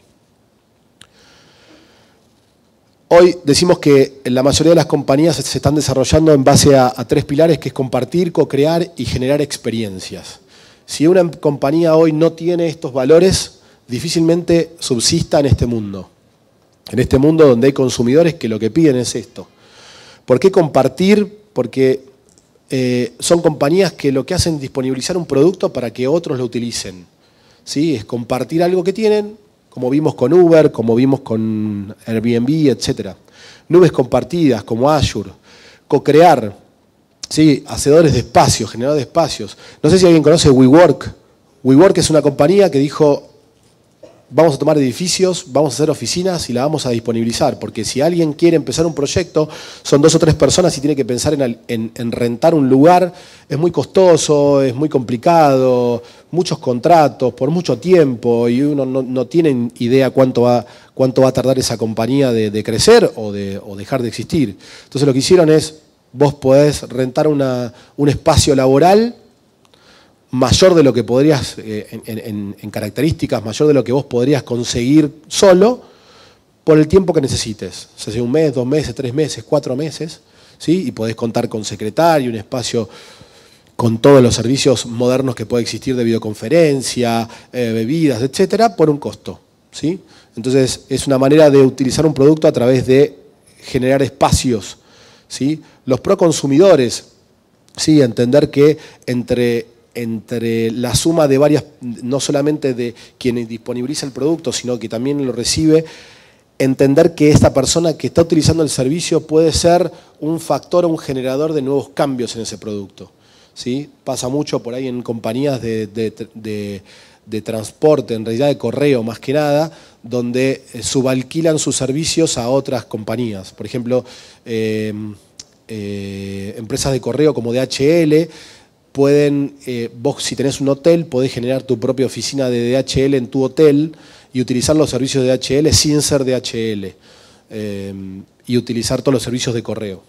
Hoy decimos que la mayoría de las compañías se están desarrollando en base a, tres pilares, que es compartir, co-crear y generar experiencias. Si una compañía hoy no tiene estos valores, difícilmente subsista en este mundo. En este mundo donde hay consumidores que lo que piden es esto. ¿Por qué compartir? Porque eh, son compañías que lo que hacen es disponibilizar un producto para que otros lo utilicen. ¿sí? Es compartir algo que tienen, como vimos con Uber, como vimos con Airbnb, etc. Nubes compartidas como Azure, co-crear, ¿sí? hacedores de espacios, generadores de espacios. No sé si alguien conoce WeWork. WeWork es una compañía que dijo, vamos a tomar edificios, vamos a hacer oficinas y la vamos a disponibilizar, porque si alguien quiere empezar un proyecto, son dos o tres personas y tiene que pensar en, rentar un lugar, es muy costoso, es muy complicado, muchos contratos por mucho tiempo y uno no, tiene idea cuánto va, cuánto va a tardar esa compañía de, crecer o de dejar de existir. Entonces lo que hicieron es, vos podés rentar un espacio laboral, mayor de lo que podrías, eh, en, características, mayor de lo que vos podrías conseguir solo por el tiempo que necesites. O sea, un mes, dos meses, tres meses, cuatro meses, ¿sí? Y podés contar con secretario, un espacio con todos los servicios modernos que puede existir de videoconferencia, eh, bebidas, etcétera, por un costo, ¿sí? Entonces, es una manera de utilizar un producto a través de generar espacios, ¿sí? Los proconsumidores, ¿sí? Entender que entre entre la suma de varias, no solamente de quien disponibiliza el producto, sino que también lo recibe, entender que esta persona que está utilizando el servicio puede ser un factor o un generador de nuevos cambios en ese producto. ¿sí? Pasa mucho por ahí en compañías de, transporte, en realidad de correo más que nada, donde eh, subalquilan sus servicios a otras compañías. Por ejemplo, eh, eh, empresas de correo como DHL, pueden, eh, vos si tenés un hotel, podés generar tu propia oficina de DHL en tu hotel y utilizar los servicios de DHL sin ser DHL eh, y utilizar todos los servicios de correo.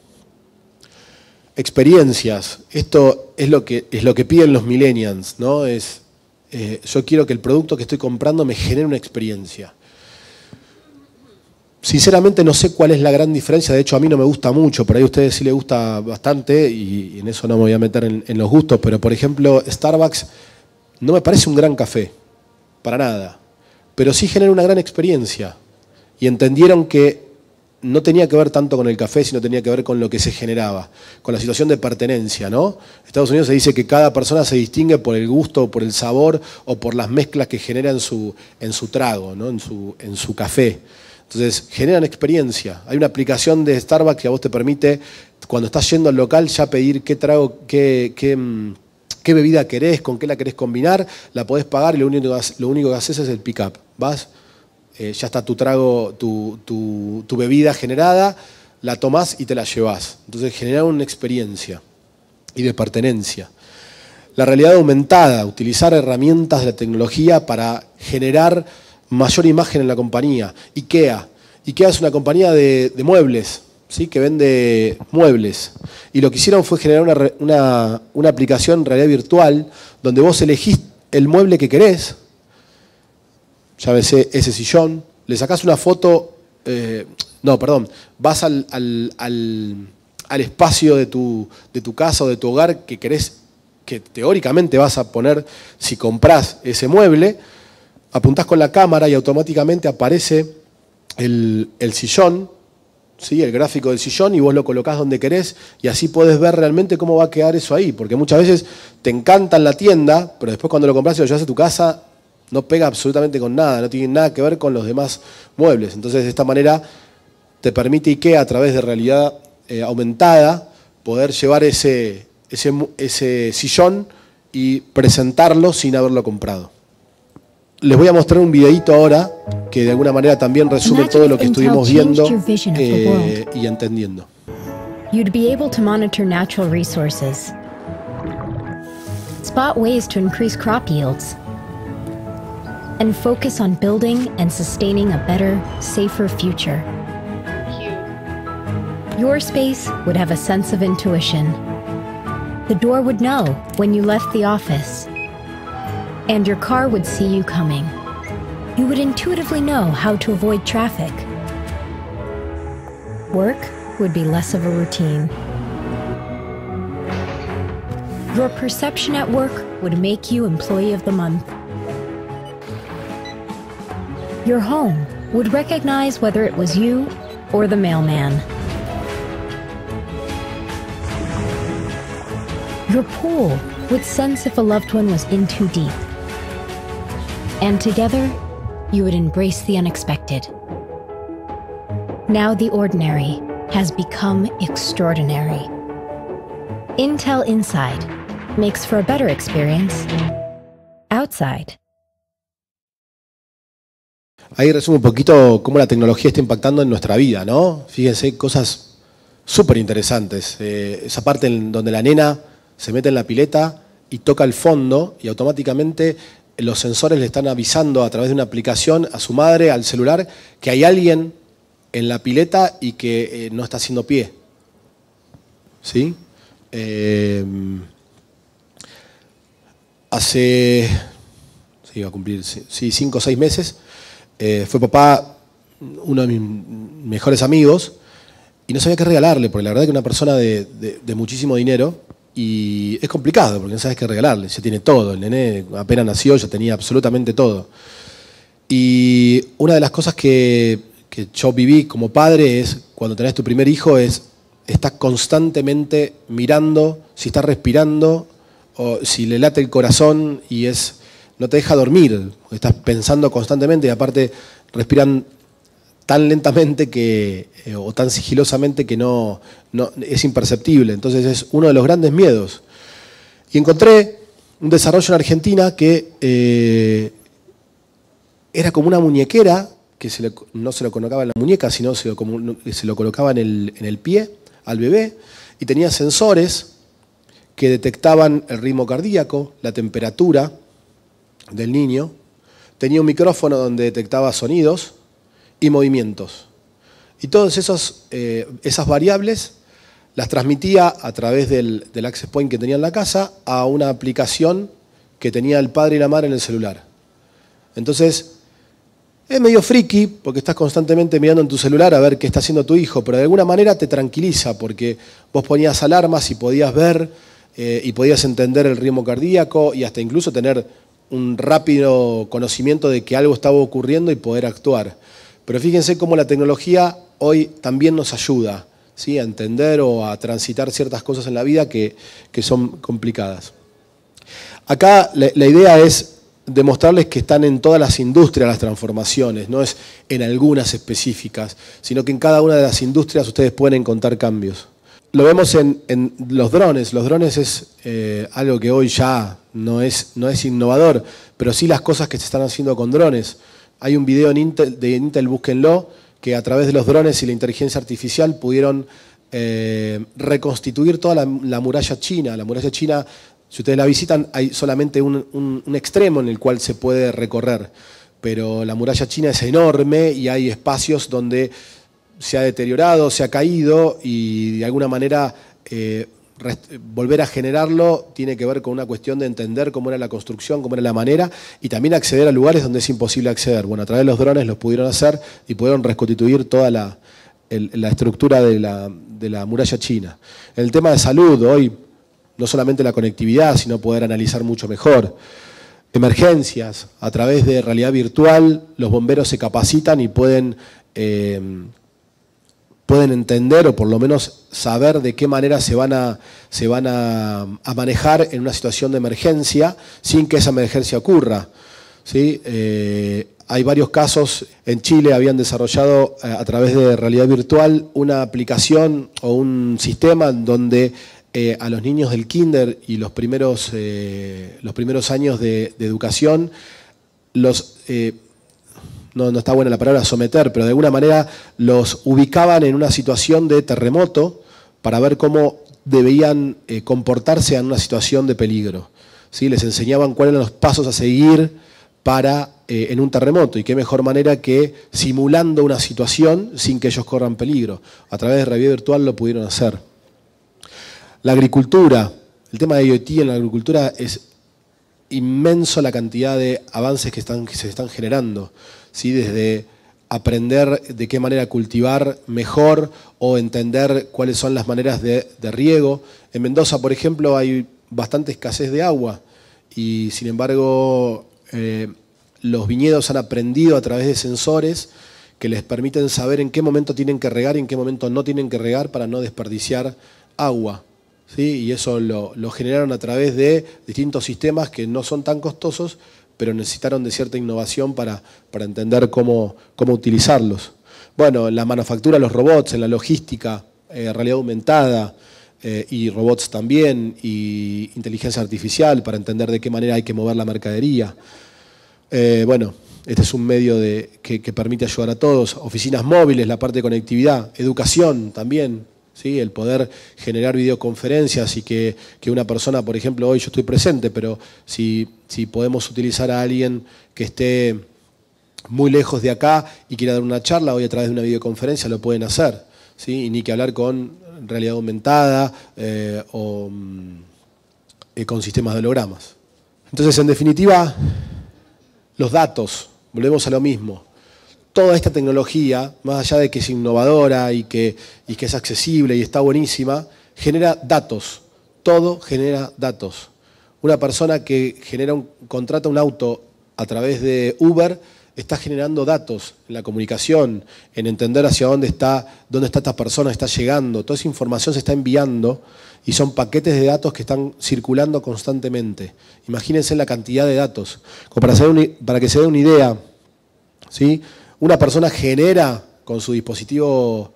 Experiencias. Esto es lo que, es lo que piden los millennials, ¿no? Es, eh, yo quiero que el producto que estoy comprando me genere una experiencia. Sinceramente no sé cuál es la gran diferencia, de hecho a mí no me gusta mucho, pero a ustedes sí les gusta bastante y, en eso no me voy a meter en, los gustos, pero por ejemplo Starbucks no me parece un gran café, para nada, pero sí genera una gran experiencia y entendieron que no tenía que ver tanto con el café, sino tenía que ver con lo que se generaba, con la situación de pertenencia, ¿no? Estados Unidos se dice que cada persona se distingue por el gusto, por el sabor o por las mezclas que genera en su, en su trago, ¿no? en, su, en su café. Entonces, generan experiencia. Hay una aplicación de Starbucks que a vos te permite, cuando estás yendo al local, ya pedir qué trago, qué, mm, bebida querés, con qué la querés combinar, la podés pagar y lo único, que haces es el pick-up. Vas, eh, ya está tu trago, tu, bebida generada, la tomás y te la llevas. Entonces, generan una experiencia y de pertenencia. La realidad aumentada, utilizar herramientas de la tecnología para generar mayor imagen en la compañía, IKEA. IKEA es una compañía de, muebles, ¿sí? que vende muebles. Y lo que hicieron fue generar una, aplicación en realidad virtual donde vos elegís el mueble que querés, llámese ese sillón, le sacás una foto, eh, no, perdón, vas al, espacio de tu, de tu casa o de tu hogar que querés que teóricamente vas a poner si comprás ese mueble apuntás con la cámara y automáticamente aparece el, sillón, ¿sí? el gráfico del sillón, y vos lo colocás donde querés, y así podés ver realmente cómo va a quedar eso ahí. Porque muchas veces te encanta en la tienda, pero después cuando lo compras y lo llevas a tu casa, no pega absolutamente con nada, no tiene nada que ver con los demás muebles. Entonces, de esta manera te permite IKEA a través de realidad eh, aumentada poder llevar ese, ese, ese sillón y presentarlo sin haberlo comprado les voy a mostrar un videito ahora que de alguna manera también resume todo lo que estuvimos viendo eh, y entendiendo. You'd be able to monitor natural resources, spot ways to increase crop yields, and focus on building and sustaining a better, safer future. Your space would have a sense of intuition. The door would know when you left the office and your car would see you coming. You would intuitively know how to avoid traffic. Work would be less of a routine. Your perception at work would make you Employee of the Month. Your home would recognize whether it was you or the mailman. Your pool would sense if a loved one was in too deep. and together, you would embrace the unexpected. Now the ordinary has become extraordinary. Intel Inside makes for a better experience outside. Ahí resumo un poquito cómo la tecnología está impactando en nuestra vida, ¿no? Fíjense, cosas súper interesantes. Eh, esa parte en donde la nena se mete en la pileta y toca el fondo y automáticamente los sensores le están avisando a través de una aplicación a su madre, al celular, que hay alguien en la pileta y que eh, no está haciendo pie. ¿Sí? Eh, hace, se iba a cumplir, sí, cinco o seis meses, eh, fue papá uno de mis mejores amigos y no sabía qué regalarle, porque la verdad que una persona de, de muchísimo dinero, y es complicado porque no sabes qué regalarle, ya tiene todo, el nené apenas nació, ya tenía absolutamente todo. Y una de las cosas que, yo viví como padre es, cuando tenés tu primer hijo, es estás constantemente mirando si está respirando o si le late el corazón y es no te deja dormir, estás pensando constantemente y aparte respiran tan lentamente que, eh, o tan sigilosamente que no, no, es imperceptible. Entonces es uno de los grandes miedos. Y encontré un desarrollo en Argentina que eh, era como una muñequera, que no se lo colocaba en la muñeca, sino se lo, colocaba en el, pie al bebé, y tenía sensores que detectaban el ritmo cardíaco, la temperatura del niño, tenía un micrófono donde detectaba sonidos y movimientos. Y todas eh, esas variables las transmitía a través del, access point que tenía en la casa a una aplicación que tenía el padre y la madre en el celular. Entonces, es medio friki porque estás constantemente mirando en tu celular a ver qué está haciendo tu hijo, pero de alguna manera te tranquiliza porque vos ponías alarmas y podías ver eh, y podías entender el ritmo cardíaco y hasta incluso tener un rápido conocimiento de que algo estaba ocurriendo y poder actuar. Pero fíjense cómo la tecnología hoy también nos ayuda ¿sí? a entender o a transitar ciertas cosas en la vida que, son complicadas. Acá la, idea es demostrarles que están en todas las industrias las transformaciones, no es en algunas específicas, sino que en cada una de las industrias ustedes pueden encontrar cambios. Lo vemos en, los drones, los drones es eh, algo que hoy ya no es, no es innovador, pero sí las cosas que se están haciendo con drones. Hay un video en de Intel, búsquenlo, que a través de los drones y la inteligencia artificial pudieron eh, reconstituir toda la, muralla china. La muralla china, si ustedes la visitan, hay solamente un, extremo en el cual se puede recorrer, pero la muralla china es enorme y hay espacios donde se ha deteriorado, se ha caído y de alguna manera... Eh, volver a generarlo tiene que ver con una cuestión de entender cómo era la construcción, cómo era la manera y también acceder a lugares donde es imposible acceder. Bueno, a través de los drones los pudieron hacer y pudieron reconstituir toda la, estructura de la, muralla china. El tema de salud, hoy no solamente la conectividad, sino poder analizar mucho mejor. Emergencias, a través de realidad virtual, los bomberos se capacitan y pueden... Eh, pueden entender o por lo menos saber de qué manera se van a, se van a, manejar en una situación de emergencia sin que esa emergencia ocurra. ¿sí? Eh, hay varios casos, en Chile habían desarrollado eh, a través de realidad virtual una aplicación o un sistema en donde eh, a los niños del kinder y los primeros, los primeros años de, de educación los no, no está buena la palabra someter, pero de alguna manera los ubicaban en una situación de terremoto para ver cómo debían eh, comportarse en una situación de peligro. ¿sí? Les enseñaban cuáles eran los pasos a seguir para eh, en un terremoto y qué mejor manera que simulando una situación sin que ellos corran peligro. A través de realidad virtual lo pudieron hacer. La agricultura, el tema de IoT en la agricultura es inmenso la cantidad de avances que están, que se están generando desde aprender de qué manera cultivar mejor o entender cuáles son las maneras de, riego. En Mendoza, por ejemplo, hay bastante escasez de agua y sin embargo eh, los viñedos han aprendido a través de sensores que les permiten saber en qué momento tienen que regar y en qué momento no tienen que regar para no desperdiciar agua. ¿sí? Y eso lo generaron a través de distintos sistemas que no son tan costosos, pero necesitaron de cierta innovación para, entender cómo, utilizarlos. Bueno, en la manufactura, los robots, en la logística, eh, realidad aumentada eh, y robots también, y inteligencia artificial para entender de qué manera hay que mover la mercadería. Eh, bueno, este es un medio de, que, que, permite ayudar a todos. Oficinas móviles, la parte de conectividad, educación también, el poder generar videoconferencias y que, una persona, por ejemplo, hoy yo estoy presente, pero si, podemos utilizar a alguien que esté muy lejos de acá y quiera dar una charla, hoy a través de una videoconferencia lo pueden hacer, y ni que hablar con realidad aumentada eh, o mm, eh, con sistemas de hologramas. Entonces, en definitiva, los datos, volvemos a lo mismo toda esta tecnología, más allá de que es innovadora y que, es accesible y está buenísima, genera datos. Todo genera datos. Una persona que genera un, contrata un auto a través de Uber está generando datos en la comunicación, en entender hacia dónde está, dónde está esta persona, está llegando. Toda esa información se está enviando y son paquetes de datos que están circulando constantemente. Imagínense la cantidad de datos. para, para que se dé una idea, ¿sí? Una persona genera con su dispositivo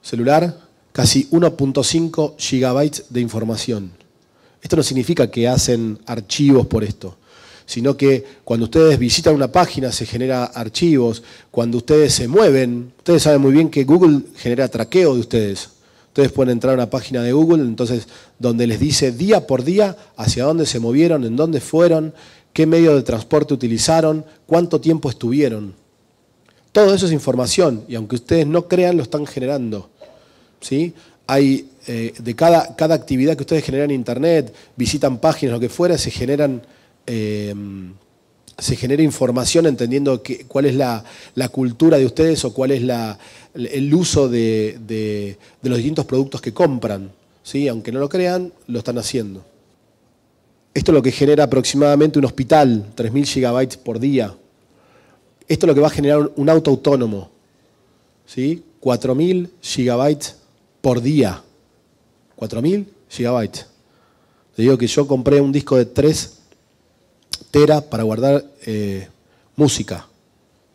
celular casi 1.5 gigabytes de información. Esto no significa que hacen archivos por esto, sino que cuando ustedes visitan una página se genera archivos, cuando ustedes se mueven, ustedes saben muy bien que Google genera traqueo de ustedes. Ustedes pueden entrar a una página de Google, entonces, donde les dice día por día hacia dónde se movieron, en dónde fueron, qué medio de transporte utilizaron, cuánto tiempo estuvieron. Todo eso es información y aunque ustedes no crean, lo están generando. ¿sí? Hay eh, de cada, actividad que ustedes generan en Internet, visitan páginas, lo que fuera, se generan... Eh, se genera información entendiendo cuál es la, cultura de ustedes o cuál es el uso de, los distintos productos que compran. ¿sí? Aunque no lo crean, lo están haciendo. Esto es lo que genera aproximadamente un hospital, 3.000 gigabytes por día. Esto es lo que va a generar un auto autónomo. ¿sí? 4.000 gigabytes por día. 4.000 gigabytes. Te digo que yo compré un disco de 3 teras para guardar eh, música.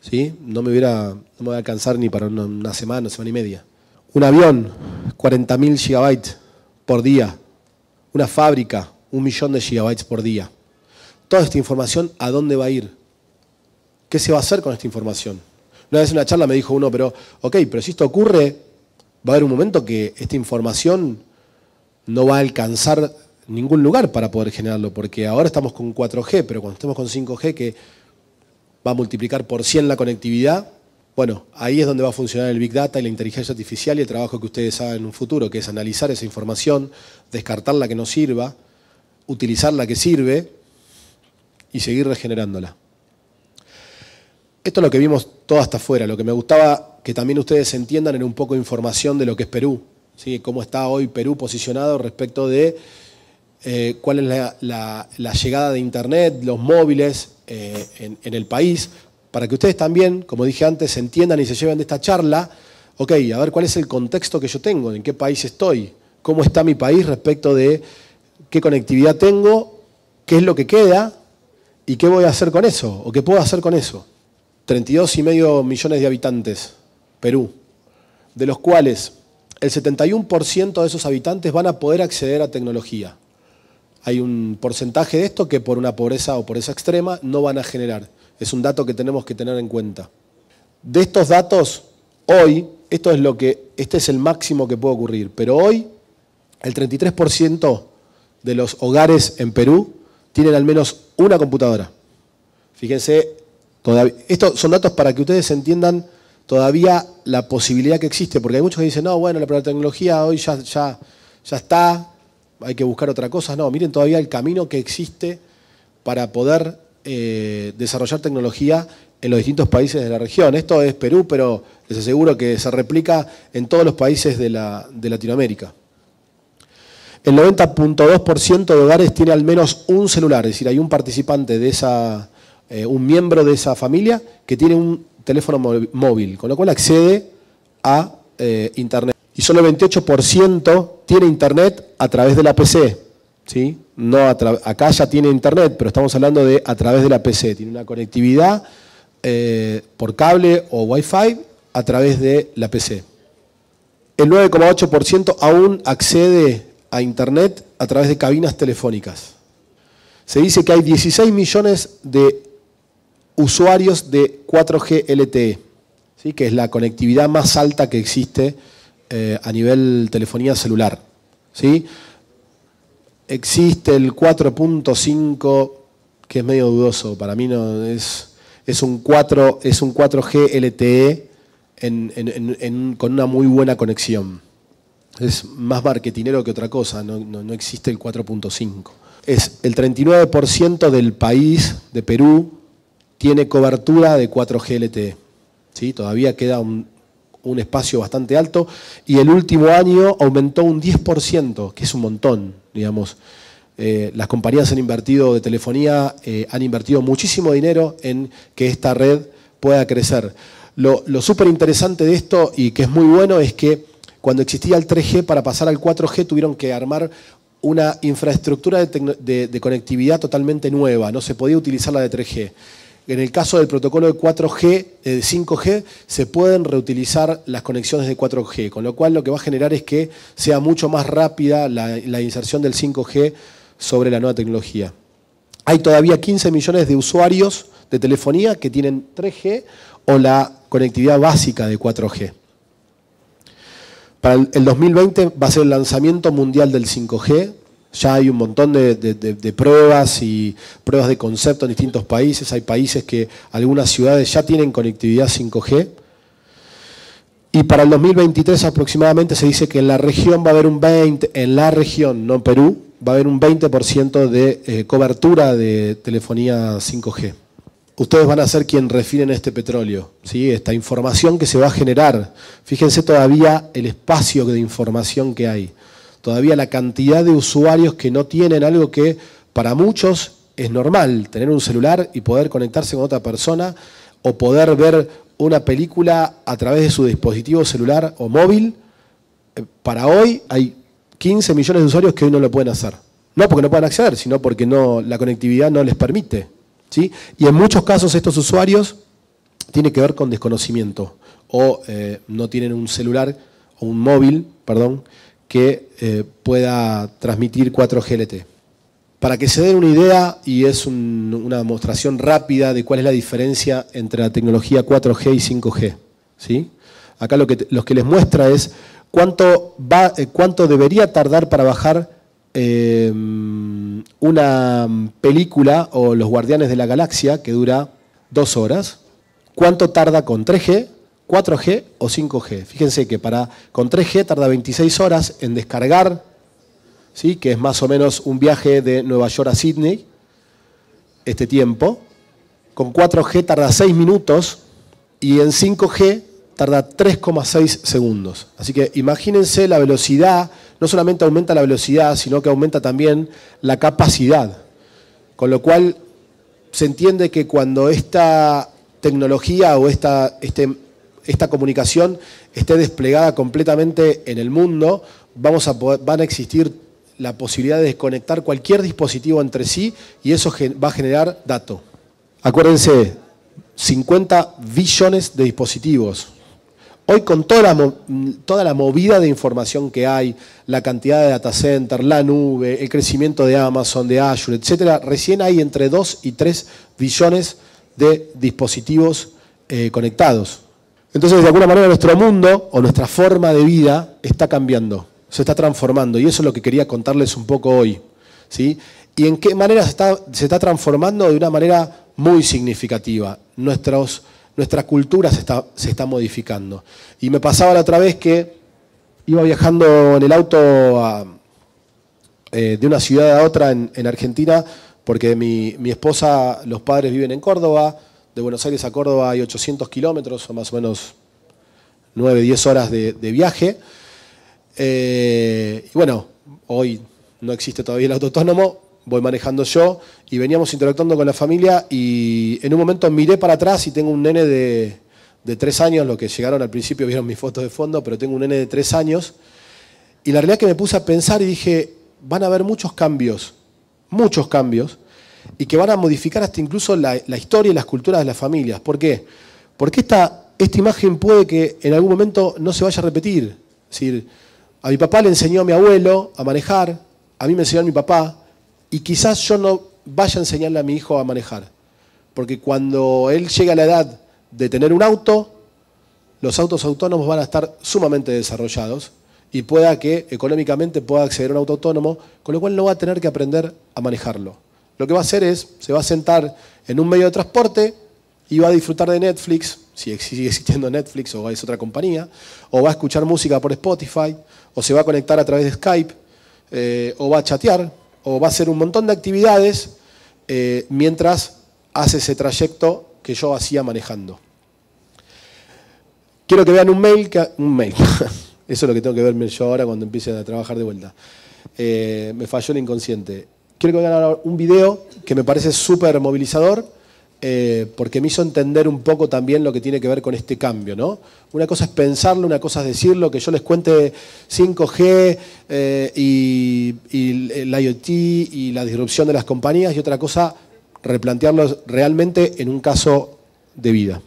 ¿sí? No, me hubiera, no me voy a alcanzar ni para una, una semana, semana y media. Un avión, 40.000 gigabytes por día. Una fábrica, un millón de gigabytes por día. Toda esta información, ¿a dónde va a ir? ¿Qué se va a hacer con esta información? Una vez en una charla me dijo uno, pero, ok, pero si esto ocurre, va a haber un momento que esta información no va a alcanzar ningún lugar para poder generarlo, porque ahora estamos con 4G, pero cuando estemos con 5G, que va a multiplicar por 100 la conectividad, bueno, ahí es donde va a funcionar el Big Data y la inteligencia artificial y el trabajo que ustedes hagan en un futuro, que es analizar esa información, descartar la que no sirva, utilizar la que sirve y seguir regenerándola. Esto es lo que vimos todo hasta afuera. Lo que me gustaba que también ustedes entiendan era un poco de información de lo que es Perú, cómo está hoy Perú posicionado respecto de eh, cuál es la, llegada de Internet, los móviles eh, en, el país, para que ustedes también, como dije antes, se entiendan y se lleven de esta charla, ok, a ver cuál es el contexto que yo tengo, en qué país estoy, cómo está mi país respecto de qué conectividad tengo, qué es lo que queda y qué voy a hacer con eso, o qué puedo hacer con eso. 32 y medio millones de habitantes, Perú, de los cuales el 71% de esos habitantes van a poder acceder a tecnología. Hay un porcentaje de esto que por una pobreza o pobreza extrema no van a generar. Es un dato que tenemos que tener en cuenta. De estos datos, hoy, esto es lo que, este es el máximo que puede ocurrir, pero hoy el 33% de los hogares en Perú tienen al menos una computadora. Fíjense estos son datos para que ustedes entiendan todavía la posibilidad que existe, porque hay muchos que dicen, no, bueno, la tecnología hoy ya, está, hay que buscar otra cosa. No, miren todavía el camino que existe para poder eh, desarrollar tecnología en los distintos países de la región. Esto es Perú, pero les aseguro que se replica en todos los países de, Latinoamérica. El 90.2% de hogares tiene al menos un celular, es decir, hay un participante de esa eh, un miembro de esa familia que tiene un teléfono móvil, con lo cual accede a eh, Internet. Y solo el 28% tiene Internet a través de la PC. ¿sí? No acá ya tiene Internet, pero estamos hablando de a través de la PC. Tiene una conectividad eh, por cable o Wi-Fi a través de la PC. El 9,8% aún accede a Internet a través de cabinas telefónicas. Se dice que hay 16 millones de usuarios de 4G LTE, ¿sí? que es la conectividad más alta que existe eh, a nivel telefonía celular. ¿sí? Existe el 4.5, que es medio dudoso, para mí no es, es, un, 4, es un 4G LTE con una muy buena conexión. Es más marketinero que otra cosa, no, no existe el 4.5. Es el 39% del país de Perú tiene cobertura de 4G LTE. Todavía queda un, espacio bastante alto y el último año aumentó un 10%, que es un montón, digamos. Eh, las compañías han invertido de telefonía, eh, han invertido muchísimo dinero en que esta red pueda crecer. Lo, súper interesante de esto y que es muy bueno es que cuando existía el 3G, para pasar al 4G tuvieron que armar una infraestructura de conectividad totalmente nueva, no se podía utilizar la de 3G en el caso del protocolo de 4G, eh, de 5G, se pueden reutilizar las conexiones de 4G, con lo cual lo que va a generar es que sea mucho más rápida la inserción del 5G sobre la nueva tecnología. Hay todavía 15 millones de usuarios de telefonía que tienen 3G o la conectividad básica de 4G. Para el 2020 va a ser el lanzamiento mundial del 5G, ya hay un montón de, pruebas y pruebas de concepto en distintos países. Hay países que algunas ciudades ya tienen conectividad 5G. Y para el 2023 aproximadamente se dice que en la región va a haber un 20, en la región, no Perú, va a haber un 20% de eh, cobertura de telefonía 5G. Ustedes van a ser quien refieren este petróleo, ¿sí? esta información que se va a generar. Fíjense todavía el espacio de información que hay todavía la cantidad de usuarios que no tienen algo que para muchos es normal, tener un celular y poder conectarse con otra persona o poder ver una película a través de su dispositivo celular o móvil. Eh, para hoy hay 15 millones de usuarios que hoy no lo pueden hacer. No porque no puedan acceder, sino porque no, la conectividad no les permite. ¿sí? Y en muchos casos estos usuarios tienen que ver con desconocimiento o eh, no tienen un celular o un móvil, perdón, que eh, pueda transmitir 4G LTE. Para que se den una idea, y es una demostración rápida de cuál es la diferencia entre la tecnología 4G y 5G. ¿sí? Acá lo que, lo que les muestra es cuánto, va, eh, cuánto debería tardar para bajar em, una película o Los Guardianes de la Galaxia, que dura dos horas, cuánto tarda con 3G 4G o 5G. Fíjense que para, con 3G tarda 26 horas en descargar, ¿sí? que es más o menos un viaje de Nueva York a Sydney, este tiempo. Con 4G tarda 6 minutos y en 5G tarda 3,6 segundos. Así que imagínense la velocidad, no solamente aumenta la velocidad, sino que aumenta también la capacidad. Con lo cual se entiende que cuando esta tecnología o esta, este esta comunicación esté desplegada completamente en el mundo, a van a existir la posibilidad de desconectar cualquier dispositivo entre sí y eso va a generar dato. Acuérdense, 50 billones de dispositivos. Hoy con toda la, toda la movida de información que hay, la cantidad de data center, la nube, el crecimiento de Amazon, de Azure, etcétera, recién hay entre 2 y 3 billones de dispositivos eh, conectados. Entonces, de alguna manera, nuestro mundo o nuestra forma de vida está cambiando, se está transformando. Y eso es lo que quería contarles un poco hoy. ¿sí? ¿Y en qué manera se está, se está transformando? De una manera muy significativa. Nuestros, nuestra cultura se está, se está modificando. Y me pasaba la otra vez que iba viajando en el auto eh, de una ciudad a otra en, Argentina, porque mi, esposa, los padres viven en Córdoba, de Buenos Aires a Córdoba hay 800 kilómetros, son más o menos 9, 10 horas de, viaje. Eh, y bueno, hoy no existe todavía el auto autónomo, voy manejando yo y veníamos interactuando con la familia y en un momento miré para atrás y tengo un nene de, tres años, Lo que llegaron al principio vieron mis fotos de fondo, pero tengo un nene de tres años. Y la realidad que me puse a pensar y dije, van a haber muchos cambios, muchos cambios, y que van a modificar hasta incluso la, historia y las culturas de las familias. ¿Por qué? Porque esta, esta imagen puede que en algún momento no se vaya a repetir. Es decir, a mi papá le enseñó a mi abuelo a manejar, a mí me enseñó a mi papá, y quizás yo no vaya a enseñarle a mi hijo a manejar. Porque cuando él llegue a la edad de tener un auto, los autos autónomos van a estar sumamente desarrollados y pueda que económicamente pueda acceder a un auto autónomo, con lo cual no va a tener que aprender a manejarlo lo que va a hacer es, se va a sentar en un medio de transporte y va a disfrutar de Netflix, si sigue existiendo Netflix o es otra compañía, o va a escuchar música por Spotify, o se va a conectar a través de Skype, eh, o va a chatear, o va a hacer un montón de actividades eh, mientras hace ese trayecto que yo hacía manejando. Quiero que vean un mail, un mail. eso es lo que tengo que verme yo ahora cuando empiece a trabajar de vuelta. Eh, me falló el inconsciente quiero ahora un video que me parece súper movilizador, eh, porque me hizo entender un poco también lo que tiene que ver con este cambio. ¿no? Una cosa es pensarlo, una cosa es decirlo, que yo les cuente 5G eh, y, y, el IoT y la disrupción de las compañías, y otra cosa, replantearlo realmente en un caso de vida.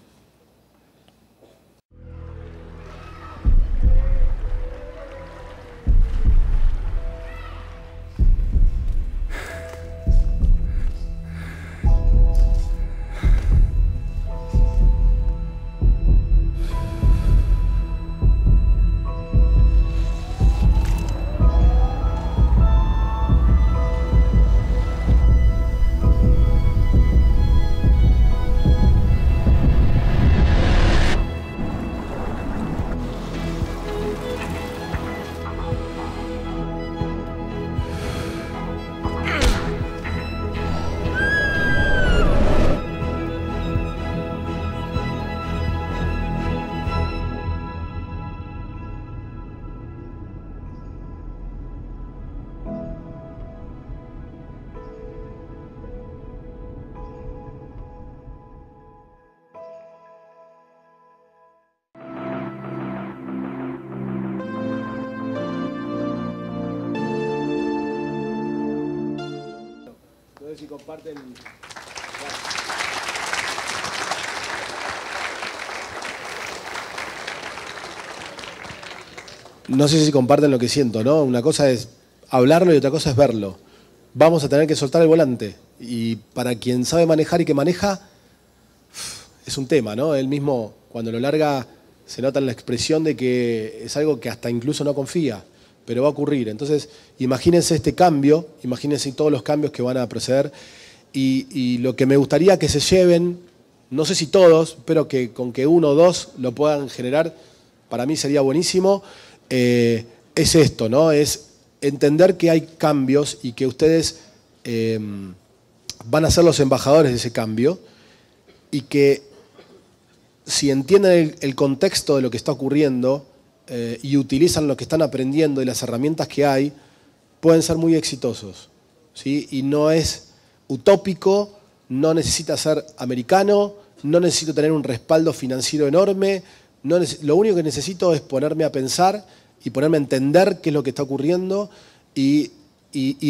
No sé si comparten lo que siento, ¿no? Una cosa es hablarlo y otra cosa es verlo. Vamos a tener que soltar el volante. Y para quien sabe manejar y que maneja, es un tema, ¿no? Él mismo, cuando lo larga, se nota en la expresión de que es algo que hasta incluso no confía pero va a ocurrir. Entonces, imagínense este cambio, imagínense todos los cambios que van a proceder. Y, lo que me gustaría que se lleven, no sé si todos, pero que con que uno o dos lo puedan generar, para mí sería buenísimo, eh, es esto, ¿no? Es entender que hay cambios y que ustedes em, van a ser los embajadores de ese cambio y que si entienden el, contexto de lo que está ocurriendo eh, y utilizan lo que están aprendiendo y las herramientas que hay, pueden ser muy exitosos. ¿sí? Y no es utópico, no necesita ser americano, no necesito tener un respaldo financiero enorme, no lo único que necesito es ponerme a pensar y ponerme a entender qué es lo que está ocurriendo y,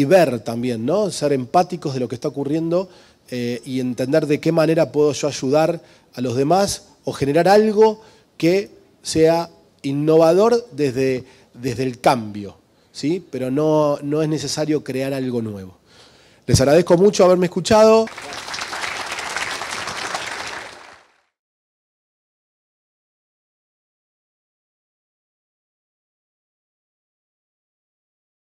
ver también, ¿no? ser empáticos de lo que está ocurriendo eh, y entender de qué manera puedo yo ayudar a los demás o generar algo que sea innovador desde, desde el cambio, ¿sí? pero no, no es necesario crear algo nuevo. Les agradezco mucho haberme escuchado.